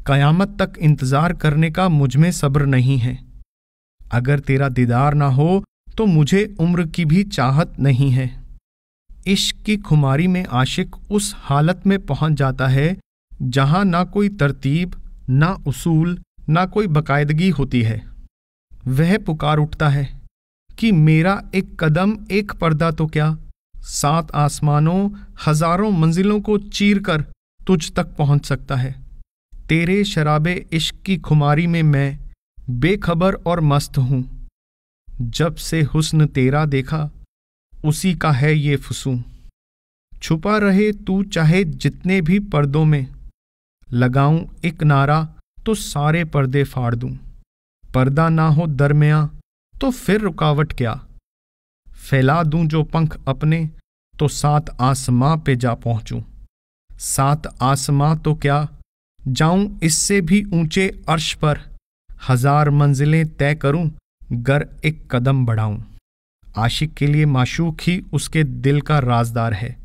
कयामत तक इंतज़ार करने का मुझमें सब्र नहीं है अगर तेरा दीदार ना हो तो मुझे उम्र की भी चाहत नहीं है इश्क की खुमारी में आशिक उस हालत में पहुंच जाता है जहां ना कोई तरतीब ना उसूल ना कोई बाकायदगी होती है वह पुकार उठता है कि मेरा एक कदम एक पर्दा तो क्या सात आसमानों हजारों मंजिलों को चीर कर तुझ तक पहुंच सकता है तेरे शराब इश्क की खुमारी में मैं बेखबर और मस्त हूं जब से हुस्न तेरा देखा उसी का है ये फुसू छुपा रहे तू चाहे जितने भी पर्दों में लगाऊं एक नारा तो सारे पर्दे फाड़ दूं पर्दा ना हो दरमिया तो फिर रुकावट क्या फैला दूं जो पंख अपने तो सात आसमां पे जा पहुंचूं सात आसमां तो क्या जाऊं इससे भी ऊंचे अर्श पर हजार मंजिलें तय करूं गर एक कदम बढ़ाऊं आशिक के लिए माशूक ही उसके दिल का राजदार है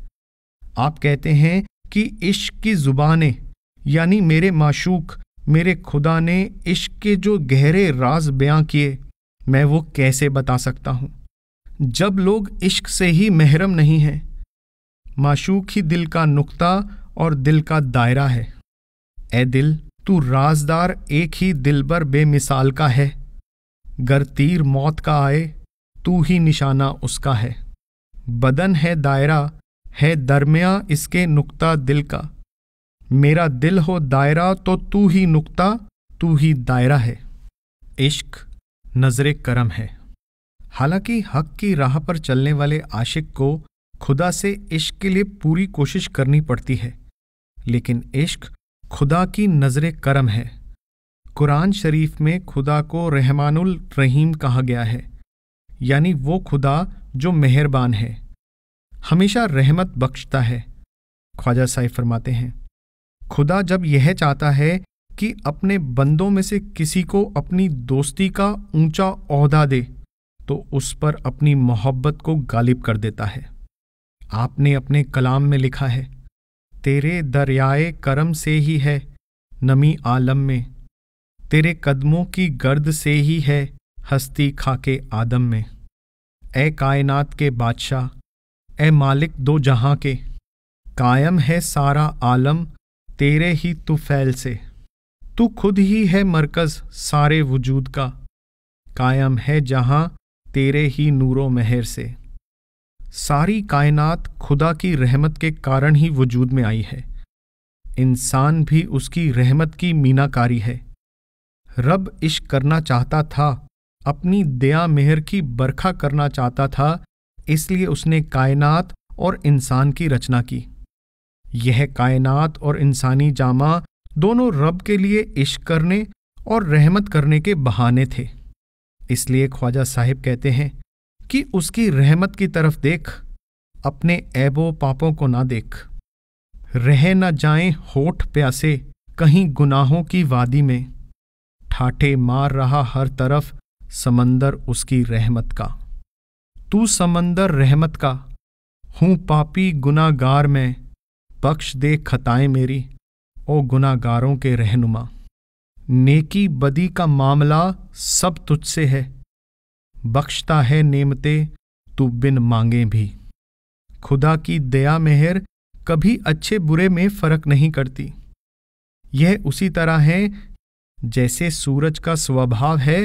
आप कहते हैं कि इश्क की जुबाने यानी मेरे माशूक मेरे खुदा ने इश्क के जो गहरे राज बयां किए मैं वो कैसे बता सकता हूं जब लोग इश्क से ही महरम नहीं हैं माशूक ही दिल का नुक्ता और दिल का दायरा है ए दिल तू राजदार एक ही दिल पर बेमिसाल का है गर तीर मौत का आए तू ही निशाना उसका है बदन है दायरा है दरमिया इसके नुक्ता दिल का मेरा दिल हो दायरा तो तू ही नुक्ता तू ही दायरा है इश्क नजरे करम है हालांकि हक की राह पर चलने वाले आशिक को खुदा से इश्क के लिए पूरी कोशिश करनी पड़ती है लेकिन इश्क खुदा की नज़र करम है कुरान शरीफ में खुदा को रहमानुल रहीम कहा गया है यानी वो खुदा जो मेहरबान है हमेशा रहमत बख्शता है ख्वाजा साहिब फरमाते हैं खुदा जब यह चाहता है कि अपने बंदों में से किसी को अपनी दोस्ती का ऊंचा अहदा दे तो उस पर अपनी मोहब्बत को गालिब कर देता है आपने अपने कलाम में लिखा है तेरे दरियाए करम से ही है नमी आलम में तेरे कदमों की गर्द से ही है हस्ती खाके आदम में ए कायनात के बादशाह ए मालिक दो जहां के कायम है सारा आलम तेरे ही तुफैल से तू खुद ही है मरकज सारे वजूद का कायम है जहां तेरे ही नूरो महर से सारी कायनात खुदा की रहमत के कारण ही वजूद में आई है इंसान भी उसकी रहमत की मीनाकारी है रब इश्क करना चाहता था अपनी दया मेहर की बरखा करना चाहता था इसलिए उसने कायनात और इंसान की रचना की यह कायनात और इंसानी जामा दोनों रब के लिए इश्क करने और रहमत करने के बहाने थे इसलिए ख्वाजा साहिब कहते हैं कि उसकी रहमत की तरफ देख अपने ऐबो पापों को ना देख रह न जाए होठ प्यासे कहीं गुनाहों की वादी में ठाठे मार रहा हर तरफ समंदर उसकी रहमत का तू समंदर रहमत का हूं पापी गुनागार मैं बख्श दे खताएं मेरी ओ गुनागारों के रहनुमा नेकी बदी का मामला सब तुझसे है बख्शता है नेमते तो बिन मांगे भी खुदा की दया मेहर कभी अच्छे बुरे में फर्क नहीं करती यह उसी तरह है जैसे सूरज का स्वभाव है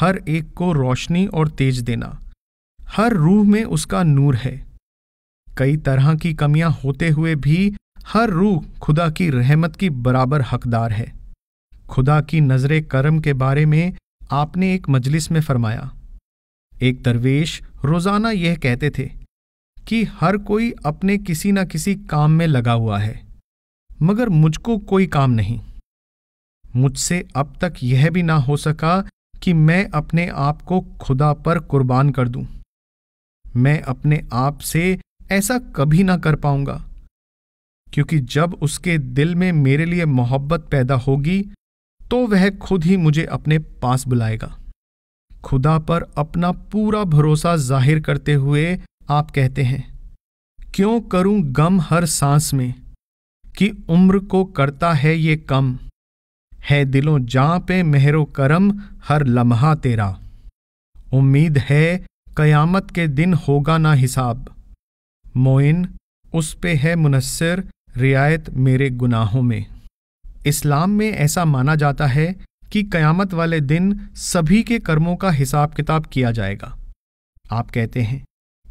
हर एक को रोशनी और तेज देना हर रूह में उसका नूर है कई तरह की कमियां होते हुए भी हर रूह खुदा की रहमत की बराबर हकदार है खुदा की नजरे कर्म के बारे में आपने एक मजलिस में फरमाया एक दरवेश रोजाना यह कहते थे कि हर कोई अपने किसी न किसी काम में लगा हुआ है मगर मुझको कोई काम नहीं मुझसे अब तक यह भी ना हो सका कि मैं अपने आप को खुदा पर कुर्बान कर दूं। मैं अपने आप से ऐसा कभी ना कर पाऊंगा क्योंकि जब उसके दिल में मेरे लिए मोहब्बत पैदा होगी तो वह खुद ही मुझे अपने पास बुलाएगा खुदा पर अपना पूरा भरोसा जाहिर करते हुए आप कहते हैं क्यों करूं गम हर सांस में कि उम्र को करता है ये कम है दिलों जा पे मेहरो करम हर लम्हा तेरा उम्मीद है कयामत के दिन होगा ना हिसाब मोइन उस पे है मुनसर रियायत मेरे गुनाहों में इस्लाम में ऐसा माना जाता है कि कयामत वाले दिन सभी के कर्मों का हिसाब किताब किया जाएगा आप कहते हैं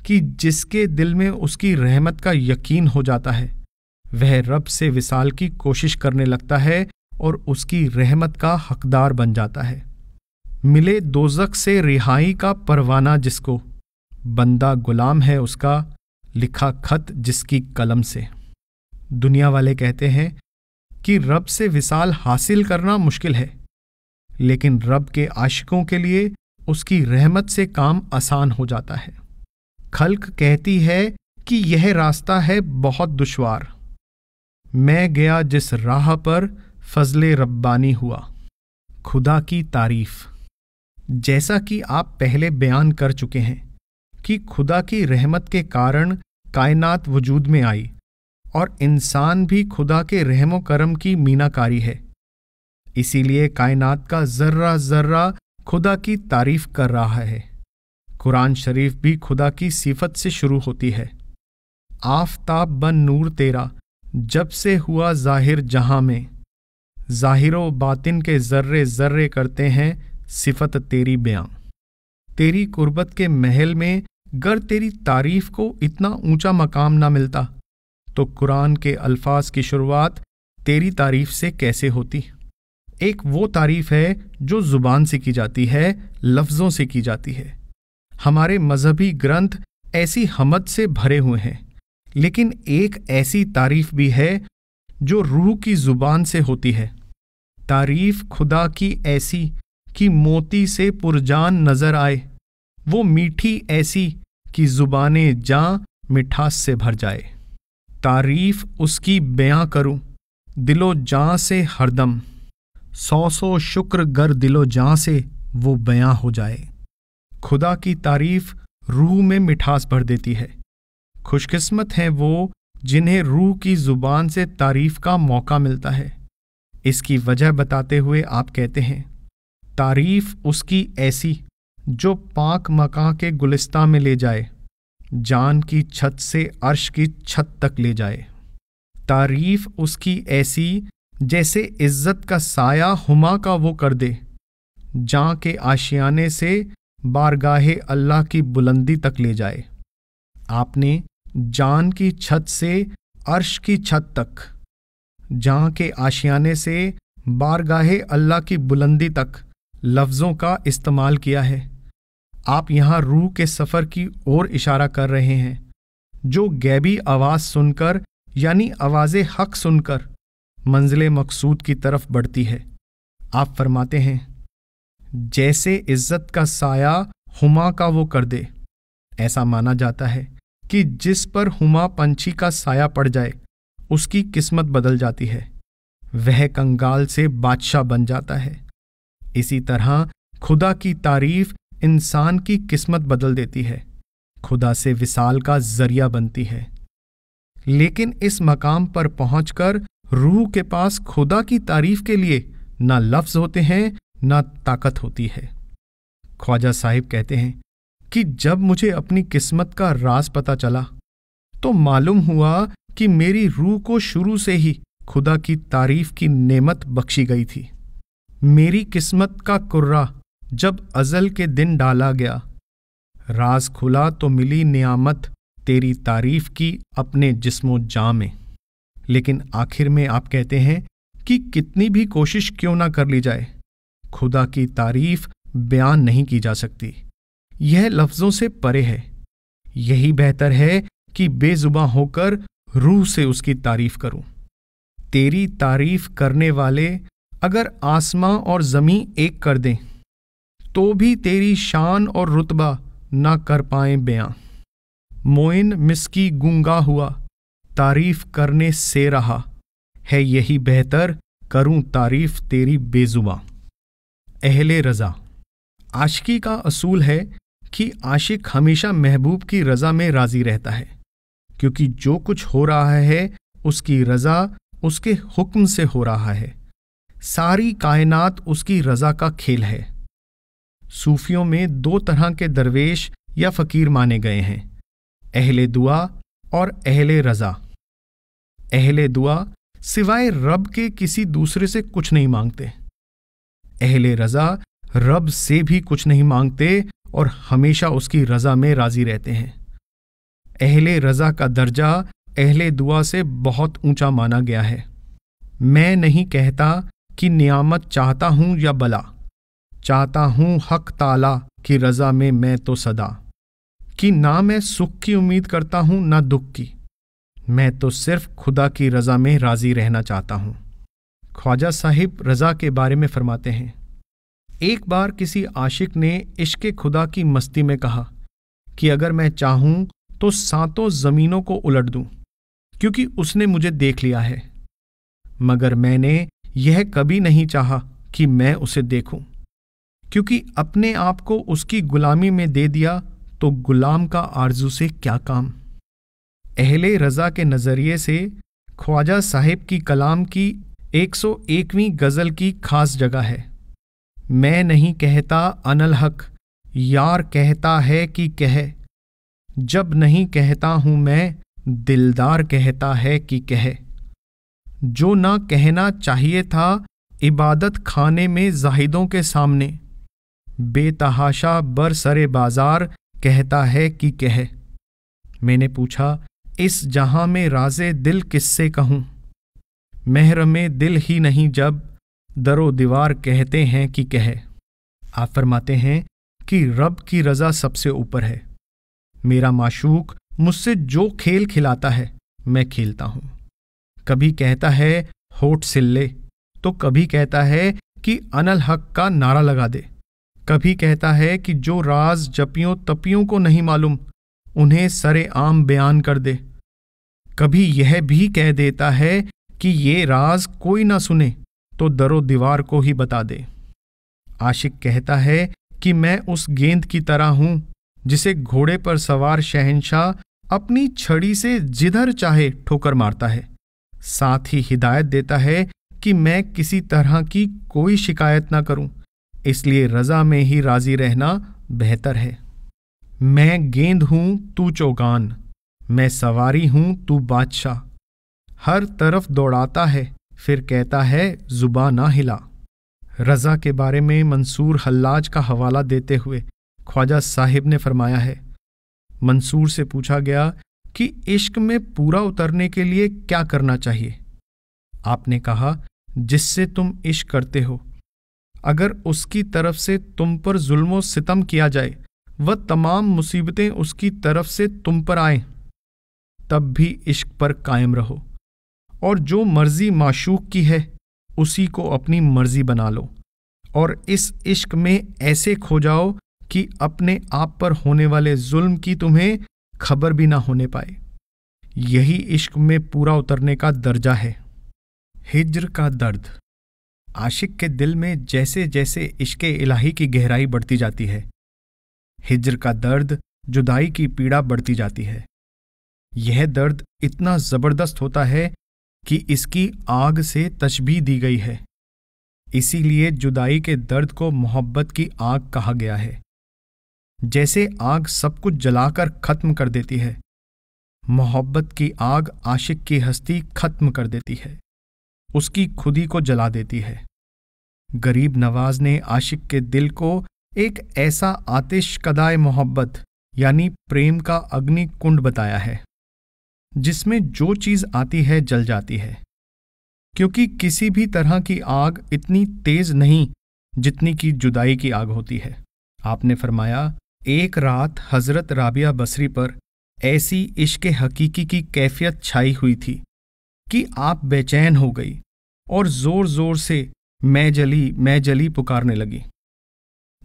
कि जिसके दिल में उसकी रहमत का यकीन हो जाता है वह रब से विसाल की कोशिश करने लगता है और उसकी रहमत का हकदार बन जाता है मिले दोजक से रिहाई का परवाना जिसको बंदा गुलाम है उसका लिखा खत जिसकी कलम से दुनिया वाले कहते हैं कि रब से विसाल हासिल करना मुश्किल है लेकिन रब के आशिकों के लिए उसकी रहमत से काम आसान हो जाता है खल्क कहती है कि यह रास्ता है बहुत दुश्वार मैं गया जिस राह पर फजले रब्बानी हुआ खुदा की तारीफ जैसा कि आप पहले बयान कर चुके हैं कि खुदा की रहमत के कारण कायनात वजूद में आई और इंसान भी खुदा के रहमो करम की मीनाकारी है इसीलिए कायनात का जर्रा जर्रा खुदा की तारीफ कर रहा है कुरान शरीफ भी खुदा की सिफत से शुरू होती है आफताब बन नूर तेरा जब से हुआ जाहिर जहां में ज़ाहिर बातिन के जर्रे जर्रे करते हैं सिफत तेरी बयां तेरी कुर्बत के महल में गर तेरी तारीफ को इतना ऊंचा मकाम ना मिलता तो कुरान के अल्फाज की शुरुआत तेरी तारीफ से कैसे होती एक वो तारीफ है जो ज़ुबान से की जाती है लफ्ज़ों से की जाती है हमारे मज़हबी ग्रंथ ऐसी हमद से भरे हुए हैं लेकिन एक ऐसी तारीफ भी है जो रूह की ज़ुबान से होती है तारीफ खुदा की ऐसी कि मोती से पुरजान नज़र आए वो मीठी ऐसी कि ज़ुबाने जा मिठास से भर जाए तारीफ उसकी बयां करूं दिलो जां से हरदम सौ सौ शुक्र गर दिलो जहाँ से वो बयां हो जाए खुदा की तारीफ रूह में मिठास भर देती है खुशकिस्मत हैं वो जिन्हें रूह की ज़ुबान से तारीफ का मौका मिलता है इसकी वजह बताते हुए आप कहते हैं तारीफ उसकी ऐसी जो पाक मका के गुलिस्ता में ले जाए जान की छत से अर्श की छत तक ले जाए तारीफ उसकी ऐसी जैसे इज्जत का साया हुमा का वो कर दे जा के आशियाने से बारगाहे अल्लाह की बुलंदी तक ले जाए आपने जान की छत से अर्श की छत तक जा के आशियाने से बारगाहे अल्लाह की बुलंदी तक लफ्ज़ों का इस्तेमाल किया है आप यहां रूह के सफ़र की ओर इशारा कर रहे हैं जो गैबी आवाज़ सुनकर यानी आवाज़ हक सुनकर मंजिल मकसूद की तरफ बढ़ती है आप फरमाते हैं जैसे इज्जत का साया हुमा का वो कर दे ऐसा माना जाता है कि जिस पर हुमा पंछी का साया पड़ जाए उसकी किस्मत बदल जाती है वह कंगाल से बादशाह बन जाता है इसी तरह खुदा की तारीफ इंसान की किस्मत बदल देती है खुदा से विसाल का जरिया बनती है लेकिन इस मकाम पर पहुंचकर रूह के पास खुदा की तारीफ के लिए ना लफ्ज होते हैं ना ताकत होती है ख्वाजा साहिब कहते हैं कि जब मुझे अपनी किस्मत का राज पता चला तो मालूम हुआ कि मेरी रूह को शुरू से ही खुदा की तारीफ की नेमत बख्शी गई थी मेरी किस्मत का कुर्रा जब अजल के दिन डाला गया राज खुला तो मिली नियामत तेरी तारीफ की अपने जिस्मो जा में लेकिन आखिर में आप कहते हैं कि कितनी भी कोशिश क्यों ना कर ली जाए खुदा की तारीफ बयान नहीं की जा सकती यह लफ्जों से परे है यही बेहतर है कि बेजुबा होकर रूह से उसकी तारीफ करूं तेरी तारीफ करने वाले अगर आसमां और जमी एक कर दें तो भी तेरी शान और रुतबा ना कर पाए बयां मोइन मिसकी गुंगा हुआ तारीफ करने से रहा है यही बेहतर करूं तारीफ तेरी बेजुबा अहले रज़ा आशिकी का असूल है कि आशिक हमेशा महबूब की रज़ा में राज़ी रहता है क्योंकि जो कुछ हो रहा है उसकी रज़ा उसके हुक्म से हो रहा है सारी कायनात उसकी रज़ा का खेल है सूफियों में दो तरह के दरवेश या फ़कीर माने गए हैं अहले दुआ और अहले रज़ा अहले दुआ सिवाय रब के किसी दूसरे से कुछ नहीं मांगते अहले रज़ा रब से भी कुछ नहीं मांगते और हमेशा उसकी रज़ा में राज़ी रहते हैं अहले रज़ा का दर्जा अहले दुआ से बहुत ऊंचा माना गया है मैं नहीं कहता कि नियामत चाहता हूं या बला चाहता हूं हक ताला की रज़ा में मैं तो सदा कि ना मैं सुख की उम्मीद करता हूं ना दुख की मैं तो सिर्फ खुदा की रज़ा में राज़ी रहना चाहता हूं ख्वाजा साहिब रज़ा के बारे में फरमाते हैं एक बार किसी आशिक ने इश्क खुदा की मस्ती में कहा कि अगर मैं चाहूं तो सातों ज़मीनों को उलट दूं क्योंकि उसने मुझे देख लिया है मगर मैंने यह कभी नहीं चाहा कि मैं उसे देखूं क्योंकि अपने आप को उसकी गुलामी में दे दिया तो गुलाम का आरजू से क्या काम अहले रज़ा के नज़रिए से ख्वाजा साहिब की कलाम की 101वीं गज़ल की ख़ास जगह है मैं नहीं कहता अनल हक यार कहता है कि कह जब नहीं कहता हूँ मैं दिलदार कहता है कि कह जो ना कहना चाहिए था इबादत खाने में जाहिदों के सामने बेतहाशा बर सरे बाजार कहता है कि कह मैंने पूछा इस जहां में राजे दिल किससे कहूं मेहर में दिल ही नहीं जब दरो दीवार कहते हैं कि कहे आप फरमाते हैं कि रब की रज़ा सबसे ऊपर है मेरा माशूक मुझसे जो खेल खिलाता है मैं खेलता हूं कभी कहता है होठ सिल्ले तो कभी कहता है कि अनल हक का नारा लगा दे कभी कहता है कि जो राज जपियों तपियों को नहीं मालूम उन्हें सरेआम बयान कर दे कभी यह भी कह देता है कि ये राज कोई ना सुने तो दरो दीवार को ही बता दे आशिक कहता है कि मैं उस गेंद की तरह हूं जिसे घोड़े पर सवार शहनशाह अपनी छड़ी से जिधर चाहे ठोकर मारता है साथ ही हिदायत देता है कि मैं किसी तरह की कोई शिकायत ना करूं इसलिए रजा में ही राजी रहना बेहतर है मैं गेंद हूं तू चौगान मैं सवारी हूं तू बादशाह हर तरफ दौड़ाता है फिर कहता है जुबा ना हिला रज़ा के बारे में मंसूर हल्लाज का हवाला देते हुए ख्वाजा साहिब ने फरमाया है मंसूर से पूछा गया कि इश्क में पूरा उतरने के लिए क्या करना चाहिए आपने कहा जिससे तुम इश्क करते हो अगर उसकी तरफ से तुम पर जुल्मो सितम किया जाए वह तमाम मुसीबतें उसकी तरफ से तुम पर आए तब भी इश्क पर कायम रहो और जो मर्जी माशूक की है उसी को अपनी मर्जी बना लो और इस इश्क में ऐसे खो जाओ कि अपने आप पर होने वाले जुल्म की तुम्हें खबर भी ना होने पाए यही इश्क में पूरा उतरने का दर्जा है हिज्र का दर्द आशिक के दिल में जैसे जैसे इश्क इलाही की गहराई बढ़ती जाती है हिजर का दर्द जुदाई की पीड़ा बढ़ती जाती है यह दर्द इतना ज़बरदस्त होता है कि इसकी आग से तशबी दी गई है इसीलिए जुदाई के दर्द को मोहब्बत की आग कहा गया है जैसे आग सब कुछ जलाकर खत्म कर देती है मोहब्बत की आग आशिक की हस्ती खत्म कर देती है उसकी खुदी को जला देती है गरीब नवाज ने आशिक के दिल को एक ऐसा आतिश कदाय मोहब्बत यानी प्रेम का अग्नि कुंड बताया है जिसमें जो चीज़ आती है जल जाती है क्योंकि किसी भी तरह की आग इतनी तेज नहीं जितनी की जुदाई की आग होती है आपने फरमाया एक रात हजरत राबिया बसरी पर ऐसी इश्क हकीकी की कैफियत छाई हुई थी कि आप बेचैन हो गई और जोर जोर से मैं जली मैं जली पुकारने लगी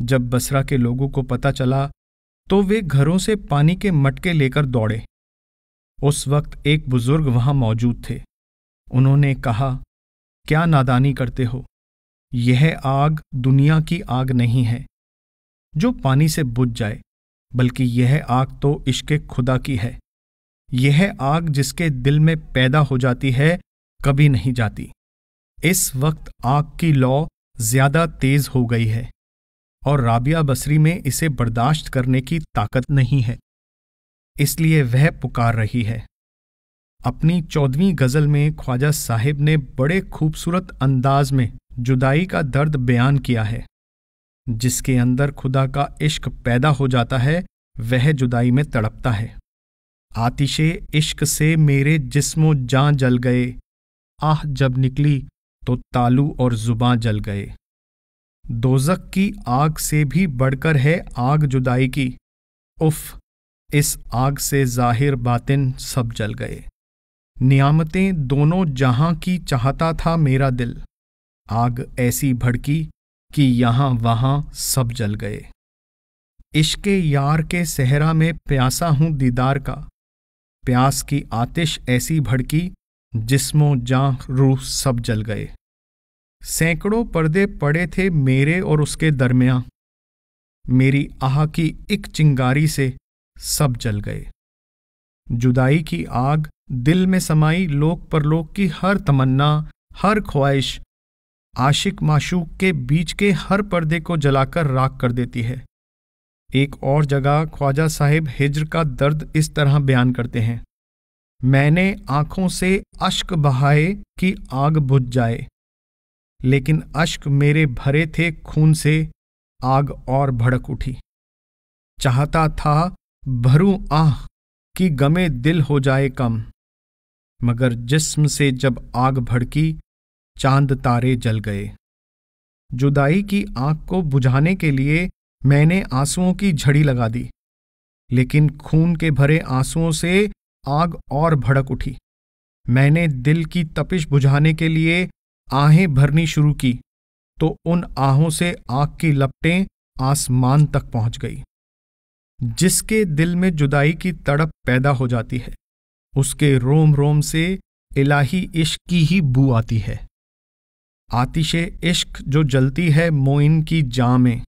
जब बसरा के लोगों को पता चला तो वे घरों से पानी के मटके लेकर दौड़े उस वक्त एक बुजुर्ग वहां मौजूद थे उन्होंने कहा क्या नादानी करते हो यह आग दुनिया की आग नहीं है जो पानी से बुझ जाए बल्कि यह आग तो इश्क खुदा की है यह आग जिसके दिल में पैदा हो जाती है कभी नहीं जाती इस वक्त आग की लौ ज्यादा तेज हो गई है और राबिया बसरी में इसे बर्दाश्त करने की ताकत नहीं है इसलिए वह पुकार रही है अपनी चौदहवीं गज़ल में ख्वाजा साहिब ने बड़े खूबसूरत अंदाज में जुदाई का दर्द बयान किया है जिसके अंदर खुदा का इश्क पैदा हो जाता है वह जुदाई में तड़पता है आतिशे इश्क से मेरे जिस्मो जां जल गए आह जब निकली तो तालू और जुबां जल गए दोजक की आग से भी बढ़कर है आग जुदाई की उफ इस आग से जाहिर बातिन सब जल गए नियामतें दोनों जहां की चाहता था मेरा दिल आग ऐसी भड़की कि यहां वहां सब जल गए इश्क यार के सहरा में प्यासा हूं दीदार का प्यास की आतिश ऐसी भड़की जिस्मों जां रूह सब जल गए सैकड़ों पर्दे पड़े थे मेरे और उसके दरमिया मेरी आह की एक चिंगारी से सब जल गए जुदाई की आग दिल में समाई लोक परलोक की हर तमन्ना हर ख्वाहिश आशिक माशूक के बीच के हर पर्दे को जलाकर राख कर देती है एक और जगह ख्वाजा साहिब हिज्र का दर्द इस तरह बयान करते हैं मैंने आंखों से अश्क बहाए कि आग बुझ जाए लेकिन अश्क मेरे भरे थे खून से आग और भड़क उठी चाहता था भरू आह कि गमे दिल हो जाए कम मगर जिस्म से जब आग भड़की चांद तारे जल गए जुदाई की आंख को बुझाने के लिए मैंने आंसुओं की झड़ी लगा दी लेकिन खून के भरे आंसुओं से आग और भड़क उठी मैंने दिल की तपिश बुझाने के लिए आहें भरनी शुरू की तो उन आहों से आग की लपटें आसमान तक पहुंच गई जिसके दिल में जुदाई की तड़प पैदा हो जाती है उसके रोम रोम से इलाही इश्क की ही बू आती है आतिश इश्क जो जलती है मोइन की जा में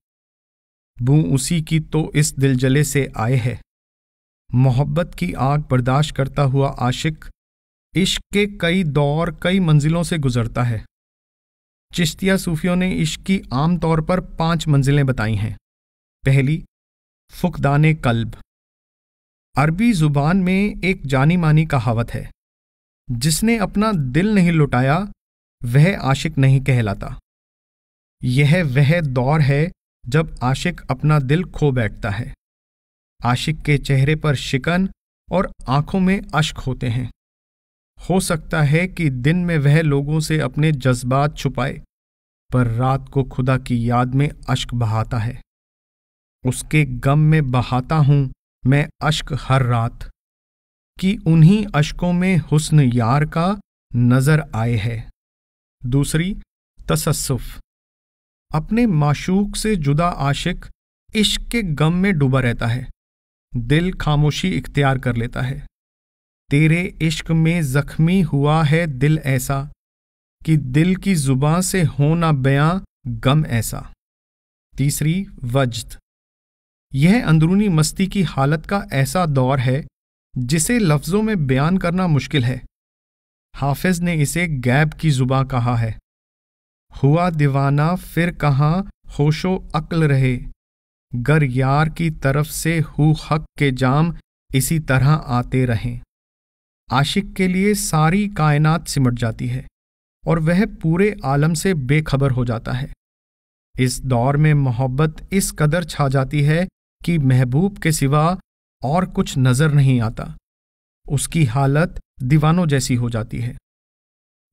बू उसी की तो इस दिलजले से आए है मोहब्बत की आग बर्दाश्त करता हुआ आशिक इश्क के कई दौर कई मंजिलों से गुजरता है चिश्तिया सूफियों ने इश्क की आम तौर पर पांच मंजिलें बताई हैं पहली फुकदान कल्ब अरबी जुबान में एक जानी मानी कहावत है जिसने अपना दिल नहीं लुटाया वह आशिक नहीं कहलाता यह वह दौर है जब आशिक अपना दिल खो बैठता है आशिक के चेहरे पर शिकन और आंखों में अश्क होते हैं हो सकता है कि दिन में वह लोगों से अपने जज्बात छुपाए पर रात को खुदा की याद में अश्क बहाता है उसके गम में बहाता हूं मैं अश्क हर रात कि उन्हीं अश्कों में हुस्न यार का नज़र आए है दूसरी तसस्फ अपने माशूक से जुदा आशिक इश्क के गम में डूबा रहता है दिल खामोशी इख्तियार कर लेता है तेरे इश्क में जख्मी हुआ है दिल ऐसा कि दिल की जुबां से हो ना बयां गम ऐसा तीसरी वज्द यह अंदरूनी मस्ती की हालत का ऐसा दौर है जिसे लफ्ज़ों में बयान करना मुश्किल है हाफिज ने इसे गैब की जुबा कहा है हुआ दीवाना फिर कहाँ होशो अक्ल रहे गर यार की तरफ से हु हक के जाम इसी तरह आते रहें आशिक के लिए सारी कायनात सिमट जाती है और वह पूरे आलम से बेखबर हो जाता है इस दौर में मोहब्बत इस कदर छा जाती है कि महबूब के सिवा और कुछ नजर नहीं आता उसकी हालत दीवानों जैसी हो जाती है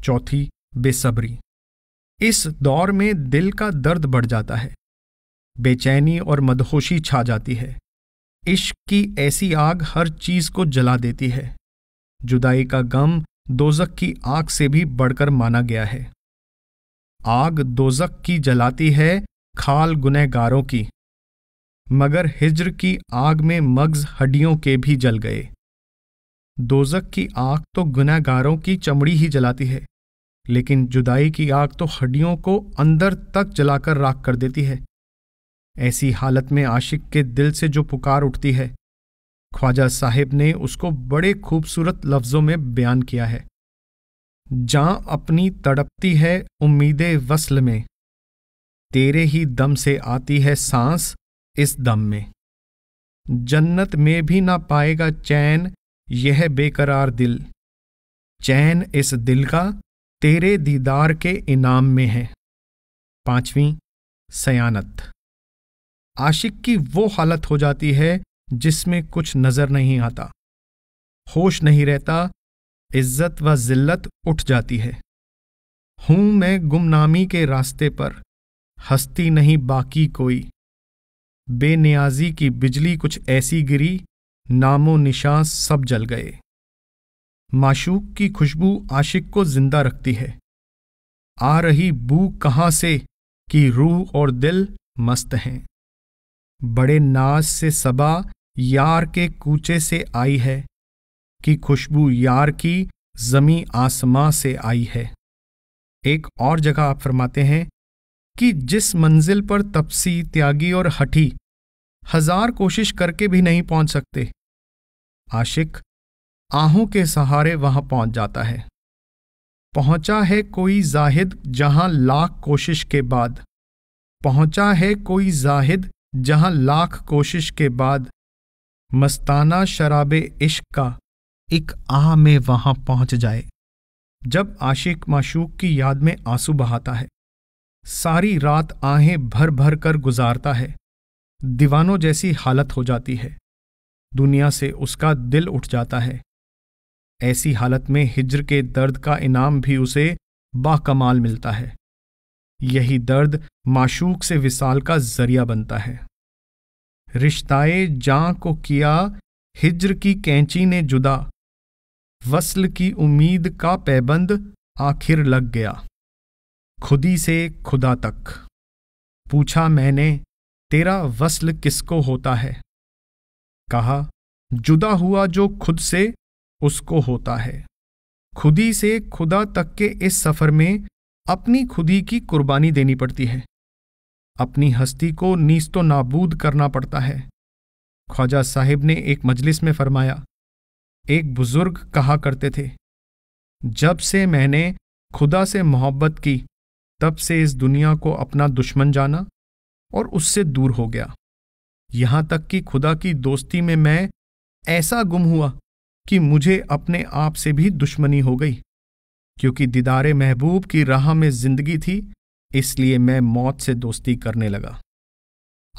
चौथी बेसब्री इस दौर में दिल का दर्द बढ़ जाता है बेचैनी और मदहोशी छा जाती है इश्क की ऐसी आग हर चीज को जला देती है जुदाई का गम दोजक की आग से भी बढ़कर माना गया है आग दोजक की जलाती है खाल गुनहगारों की मगर हिज्र की आग में मग्ज हड्डियों के भी जल गए दोजक की आग तो गुनहगारों की चमड़ी ही जलाती है लेकिन जुदाई की आग तो हड्डियों को अंदर तक जलाकर राख कर देती है ऐसी हालत में आशिक के दिल से जो पुकार उठती है ख्वाजा साहेब ने उसको बड़े खूबसूरत लफ्ज़ों में बयान किया है जहाँ अपनी तड़पती है उम्मीद वसल में तेरे ही दम से आती है सांस इस दम में जन्नत में भी ना पाएगा चैन यह बेकरार दिल चैन इस दिल का तेरे दीदार के इनाम में है पांचवी सयानत आशिक की वो हालत हो जाती है जिसमें कुछ नजर नहीं आता होश नहीं रहता इज्जत व जिल्लत उठ जाती है हूं मैं गुमनामी के रास्ते पर हस्ती नहीं बाकी कोई बेनियाजी की बिजली कुछ ऐसी गिरी नामो निशां सब जल गए माशूक की खुशबू आशिक को जिंदा रखती है आ रही बू कहां से कि रूह और दिल मस्त हैं बड़े नाज से सबा यार के कूचे से आई है कि खुशबू यार की जमी आसमां से आई है एक और जगह आप फरमाते हैं कि जिस मंजिल पर तपसी त्यागी और हठी हजार कोशिश करके भी नहीं पहुंच सकते आशिक आहों के सहारे वहां पहुंच जाता है पहुंचा है कोई जाहिद जहां लाख कोशिश के बाद पहुंचा है कोई जाहिद जहां लाख कोशिश के बाद मस्ताना शराब इश्क का एक आह में वहां पहुंच जाए जब आशिक माशूक की याद में आंसू बहाता है सारी रात आहें भर भर कर गुजारता है दीवानों जैसी हालत हो जाती है दुनिया से उसका दिल उठ जाता है ऐसी हालत में हिजर के दर्द का इनाम भी उसे बाकमाल मिलता है यही दर्द माशूक से विसाल का जरिया बनता है रिश्ताए जां को किया हिज्र की कैंची ने जुदा वसल की उम्मीद का पैबंद आखिर लग गया खुदी से खुदा तक पूछा मैंने तेरा वसल किसको होता है कहा जुदा हुआ जो खुद से उसको होता है खुदी से खुदा तक के इस सफ़र में अपनी खुदी की कुर्बानी देनी पड़ती है अपनी हस्ती को नीस्तो नाबूद करना पड़ता है ख्वाजा साहिब ने एक मजलिस में फरमाया एक बुजुर्ग कहा करते थे जब से मैंने खुदा से मोहब्बत की तब से इस दुनिया को अपना दुश्मन जाना और उससे दूर हो गया यहां तक कि खुदा की दोस्ती में मैं ऐसा गुम हुआ कि मुझे अपने आप से भी दुश्मनी हो गई क्योंकि दीदार महबूब की राह में जिंदगी थी इसलिए मैं मौत से दोस्ती करने लगा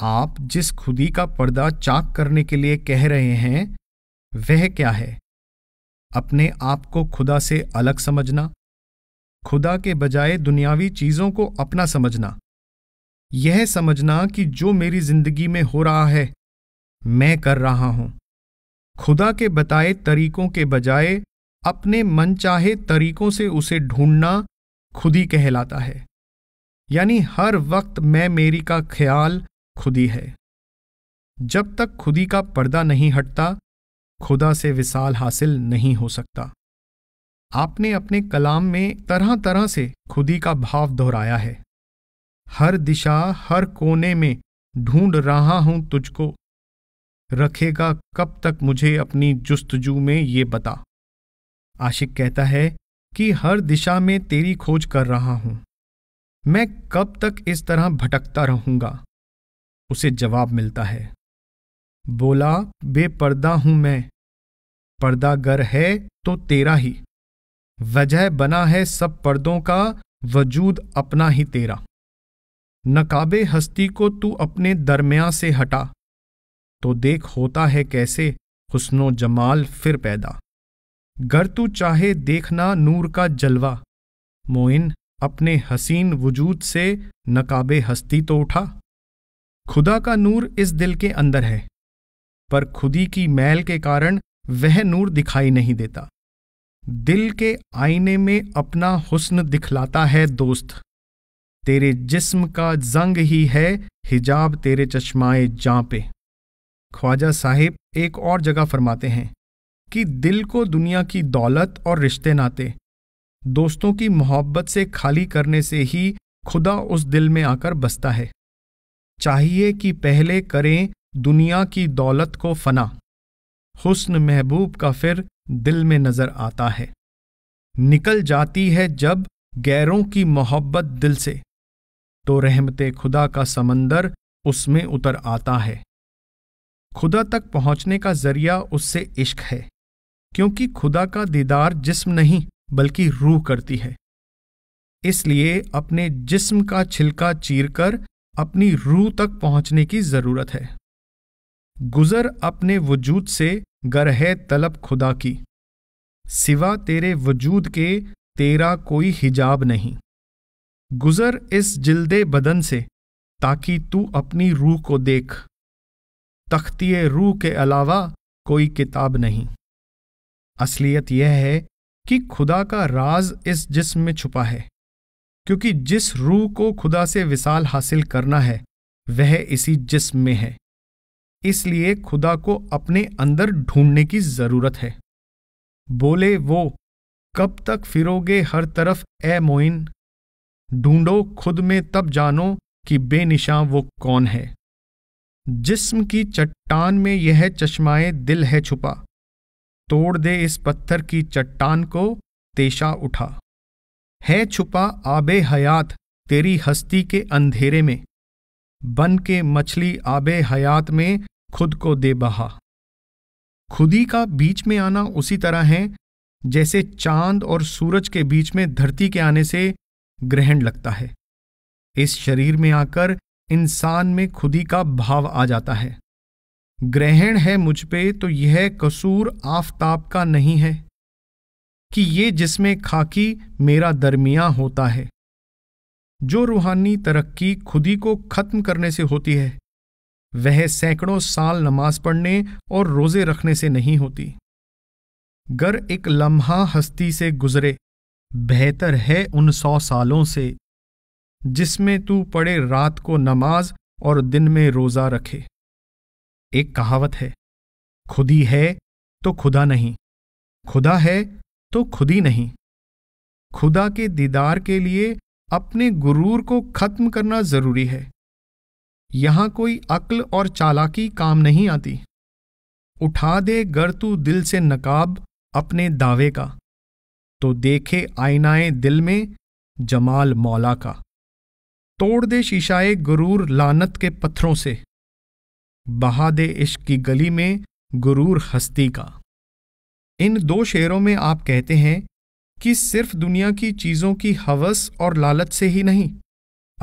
आप जिस खुदी का पर्दा चाक करने के लिए कह रहे हैं वह क्या है अपने आप को खुदा से अलग समझना खुदा के बजाय दुनियावी चीज़ों को अपना समझना यह समझना कि जो मेरी जिंदगी में हो रहा है मैं कर रहा हूं खुदा के बताए तरीकों के बजाय अपने मनचाहे तरीकों से उसे ढूंढना खुदी कहलाता है यानी हर वक्त मैं मेरी का ख्याल खुदी है जब तक खुदी का पर्दा नहीं हटता खुदा से विशाल हासिल नहीं हो सकता आपने अपने कलाम में तरह तरह से खुदी का भाव दोहराया है हर दिशा हर कोने में ढूंढ रहा हूं तुझको रखेगा कब तक मुझे अपनी जुस्तजू में ये बता आशिक कहता है कि हर दिशा में तेरी खोज कर रहा हूं मैं कब तक इस तरह भटकता रहूंगा उसे जवाब मिलता है बोला बेपर्दा हूं मैं पर्दा गर है तो तेरा ही वजह बना है सब पर्दों का वजूद अपना ही तेरा नकाबे हस्ती को तू अपने दरम्या से हटा तो देख होता है कैसे हुस्नो जमाल फिर पैदा गर तू चाहे देखना नूर का जलवा मोइन अपने हसीन वजूद से नकाब हस्ती तो उठा खुदा का नूर इस दिल के अंदर है पर खुदी की मैल के कारण वह नूर दिखाई नहीं देता दिल के आईने में अपना हुस्न दिखलाता है दोस्त तेरे जिस्म का जंग ही है हिजाब तेरे चश्माए जां पे ख्वाजा साहिब एक और जगह फरमाते हैं कि दिल को दुनिया की दौलत और रिश्ते नाते दोस्तों की मोहब्बत से खाली करने से ही खुदा उस दिल में आकर बसता है चाहिए कि पहले करें दुनिया की दौलत को फना हुस्न महबूब का फिर दिल में नजर आता है निकल जाती है जब गैरों की मोहब्बत दिल से तो रहमत खुदा का समंदर उसमें उतर आता है खुदा तक पहुंचने का जरिया उससे इश्क है क्योंकि खुदा का दीदार जिस्म नहीं बल्कि रूह करती है इसलिए अपने जिस्म का छिलका चीरकर अपनी रूह तक पहुंचने की जरूरत है गुजर अपने वजूद से गर है तलब खुदा की सिवा तेरे वजूद के तेरा कोई हिजाब नहीं गुजर इस जिल्दे बदन से ताकि तू अपनी रूह को देख तख्ती रूह के अलावा कोई किताब नहीं असलियत यह है कि खुदा का राज इस जिस्म में छुपा है क्योंकि जिस रूह को खुदा से विशाल हासिल करना है वह इसी जिस्म में है इसलिए खुदा को अपने अंदर ढूंढने की जरूरत है बोले वो कब तक फिरोगे हर तरफ ए मोइन ढूंढो खुद में तब जानो कि बेनिशां वो कौन है जिस्म की चट्टान में यह चश्माए दिल है छुपा तोड़ दे इस पत्थर की चट्टान को तेशा उठा है छुपा आबे हयात तेरी हस्ती के अंधेरे में बन के मछली आबे हयात में खुद को दे बहा खुदी का बीच में आना उसी तरह है जैसे चांद और सूरज के बीच में धरती के आने से ग्रहण लगता है इस शरीर में आकर इंसान में खुदी का भाव आ जाता है ग्रहण है मुझ पे तो यह कसूर आफताब का नहीं है कि ये जिसमें खाकी मेरा दरमिया होता है जो रूहानी तरक्की खुदी को खत्म करने से होती है वह सैकड़ों साल नमाज पढ़ने और रोजे रखने से नहीं होती गर एक लम्हा हस्ती से गुजरे बेहतर है उन सौ सालों से जिसमें तू पढ़े रात को नमाज और दिन में रोजा रखे एक कहावत है खुदी है तो खुदा नहीं खुदा है तो खुदी नहीं खुदा के दीदार के लिए अपने गुरूर को खत्म करना जरूरी है यहां कोई अक्ल और चालाकी काम नहीं आती उठा दे गर तू दिल से नकाब अपने दावे का तो देखे आईनाए दिल में जमाल मौला का तोड़ दे शीशाए गुरूर लानत के पत्थरों से बहादे इश्क की गली में गुरूर हस्ती का इन दो शेरों में आप कहते हैं कि सिर्फ दुनिया की चीज़ों की हवस और लालच से ही नहीं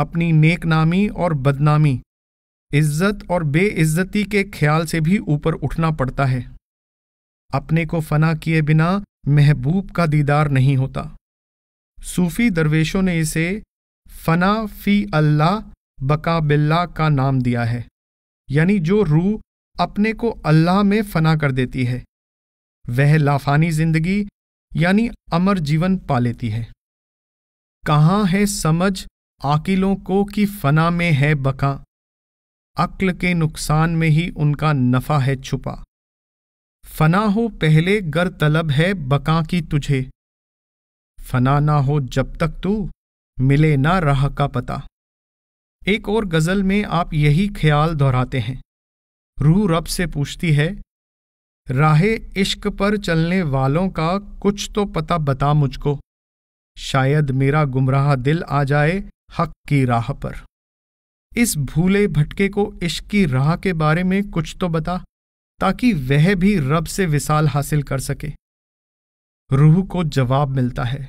अपनी नेक नामी और बदनामी इज्जत और बेइज्जती के ख्याल से भी ऊपर उठना पड़ता है अपने को फना किए बिना महबूब का दीदार नहीं होता सूफी दरवेशों ने इसे फना फ़ी अल्लाह बका बिल्ला का नाम दिया है यानी जो रूह अपने को अल्लाह में फना कर देती है वह लाफानी जिंदगी यानी अमर जीवन पा लेती है कहाँ है समझ आकिलों को कि फना में है बका अक्ल के नुकसान में ही उनका नफा है छुपा फना हो पहले गर तलब है बका की तुझे फना ना हो जब तक तू मिले ना राह का पता एक और गज़ल में आप यही ख्याल दोहराते हैं रूह रब से पूछती है राहे इश्क पर चलने वालों का कुछ तो पता बता मुझको शायद मेरा गुमराह दिल आ जाए हक की राह पर इस भूले भटके को इश्क की राह के बारे में कुछ तो बता ताकि वह भी रब से विसाल हासिल कर सके रूह को जवाब मिलता है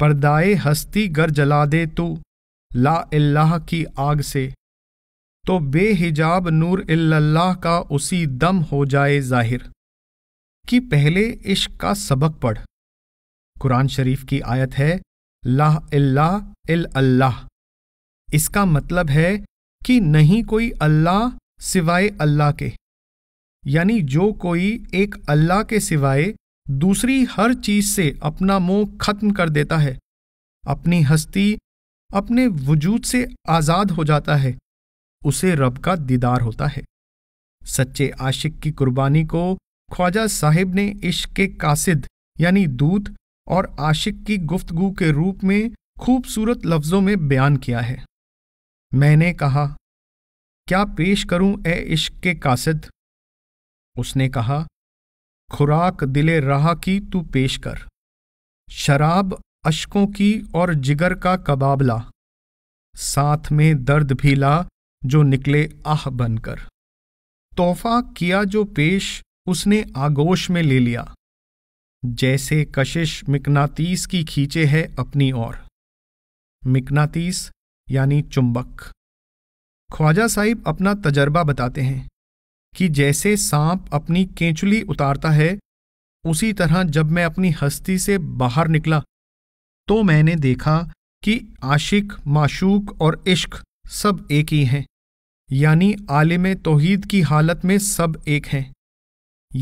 परदाए हस्ती गर जला दे तू ला इल्लाह की आग से तो बेहिजाब नूर इल्लाह का उसी दम हो जाए जाहिर कि पहले इश्क का सबक पढ़ कुरान शरीफ की आयत है लाह इल्लाह इल अल्लाह इसका मतलब है कि नहीं कोई अल्लाह सिवाय अल्लाह के यानी जो कोई एक अल्लाह के सिवाय दूसरी हर चीज से अपना मोह खत्म कर देता है अपनी हस्ती अपने वजूद से आज़ाद हो जाता है उसे रब का दीदार होता है सच्चे आशिक की कुर्बानी को ख्वाजा साहिब ने इश्क के कासिद यानी दूत और आशिक की गुफ्तगु के रूप में खूबसूरत लफ्ज़ों में बयान किया है मैंने कहा क्या पेश करूं ए इश्क के कासिद उसने कहा खुराक दिले राह की तू पेश कर शराब अशकों की और जिगर का कबाब ला साथ में दर्द भी ला जो निकले आह बनकर तोहफा किया जो पेश उसने आगोश में ले लिया जैसे कशिश मिकनातीस की खींचे है अपनी ओर मिकनातीस यानी चुंबक ख्वाजा साहिब अपना तजर्बा बताते हैं कि जैसे सांप अपनी केंचुली उतारता है उसी तरह जब मैं अपनी हस्ती से बाहर निकला तो मैंने देखा कि आशिक माशूक और इश्क सब एक ही हैं यानी आलिम तोहीद की हालत में सब एक हैं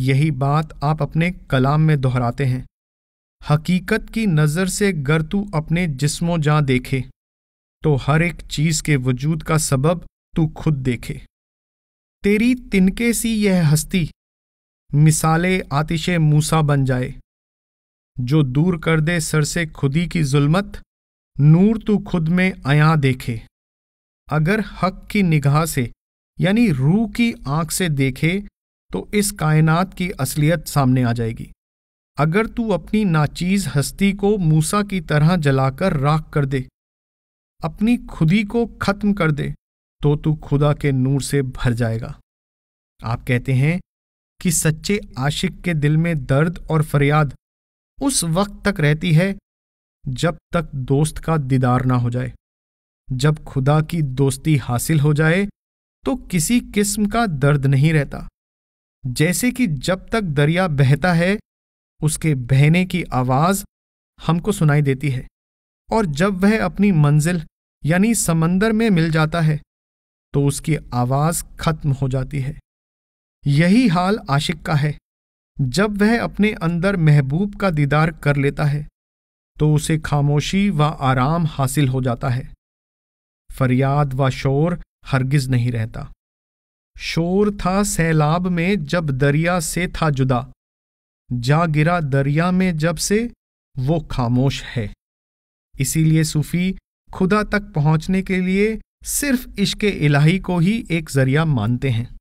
यही बात आप अपने कलाम में दोहराते हैं हकीकत की नज़र से गर तू अपने जिस्मों जहाँ देखे तो हर एक चीज़ के वजूद का सबब तू खुद देखे तेरी तिनके सी यह हस्ती मिसाले आतिशे मूसा बन जाए जो दूर कर दे सर से खुदी की जुल्मत नूर तू खुद में आया देखे अगर हक की निगाह से यानी रूह की आंख से देखे तो इस कायनात की असलियत सामने आ जाएगी अगर तू अपनी नाचीज हस्ती को मूसा की तरह जलाकर राख कर दे अपनी खुदी को खत्म कर दे तो तू खुदा के नूर से भर जाएगा आप कहते हैं कि सच्चे आशिक के दिल में दर्द और फरियाद उस वक्त तक रहती है जब तक दोस्त का दीदार ना हो जाए जब खुदा की दोस्ती हासिल हो जाए तो किसी किस्म का दर्द नहीं रहता जैसे कि जब तक दरिया बहता है उसके बहने की आवाज़ हमको सुनाई देती है और जब वह अपनी मंजिल यानी समंदर में मिल जाता है तो उसकी आवाज़ खत्म हो जाती है यही हाल आशिक का है जब वह अपने अंदर महबूब का दीदार कर लेता है तो उसे खामोशी व आराम हासिल हो जाता है फरियाद व शोर हरगिज नहीं रहता शोर था सैलाब में जब दरिया से था जुदा जा गिरा दरिया में जब से वो खामोश है इसीलिए सूफी खुदा तक पहुंचने के लिए सिर्फ इश्क इलाही को ही एक जरिया मानते हैं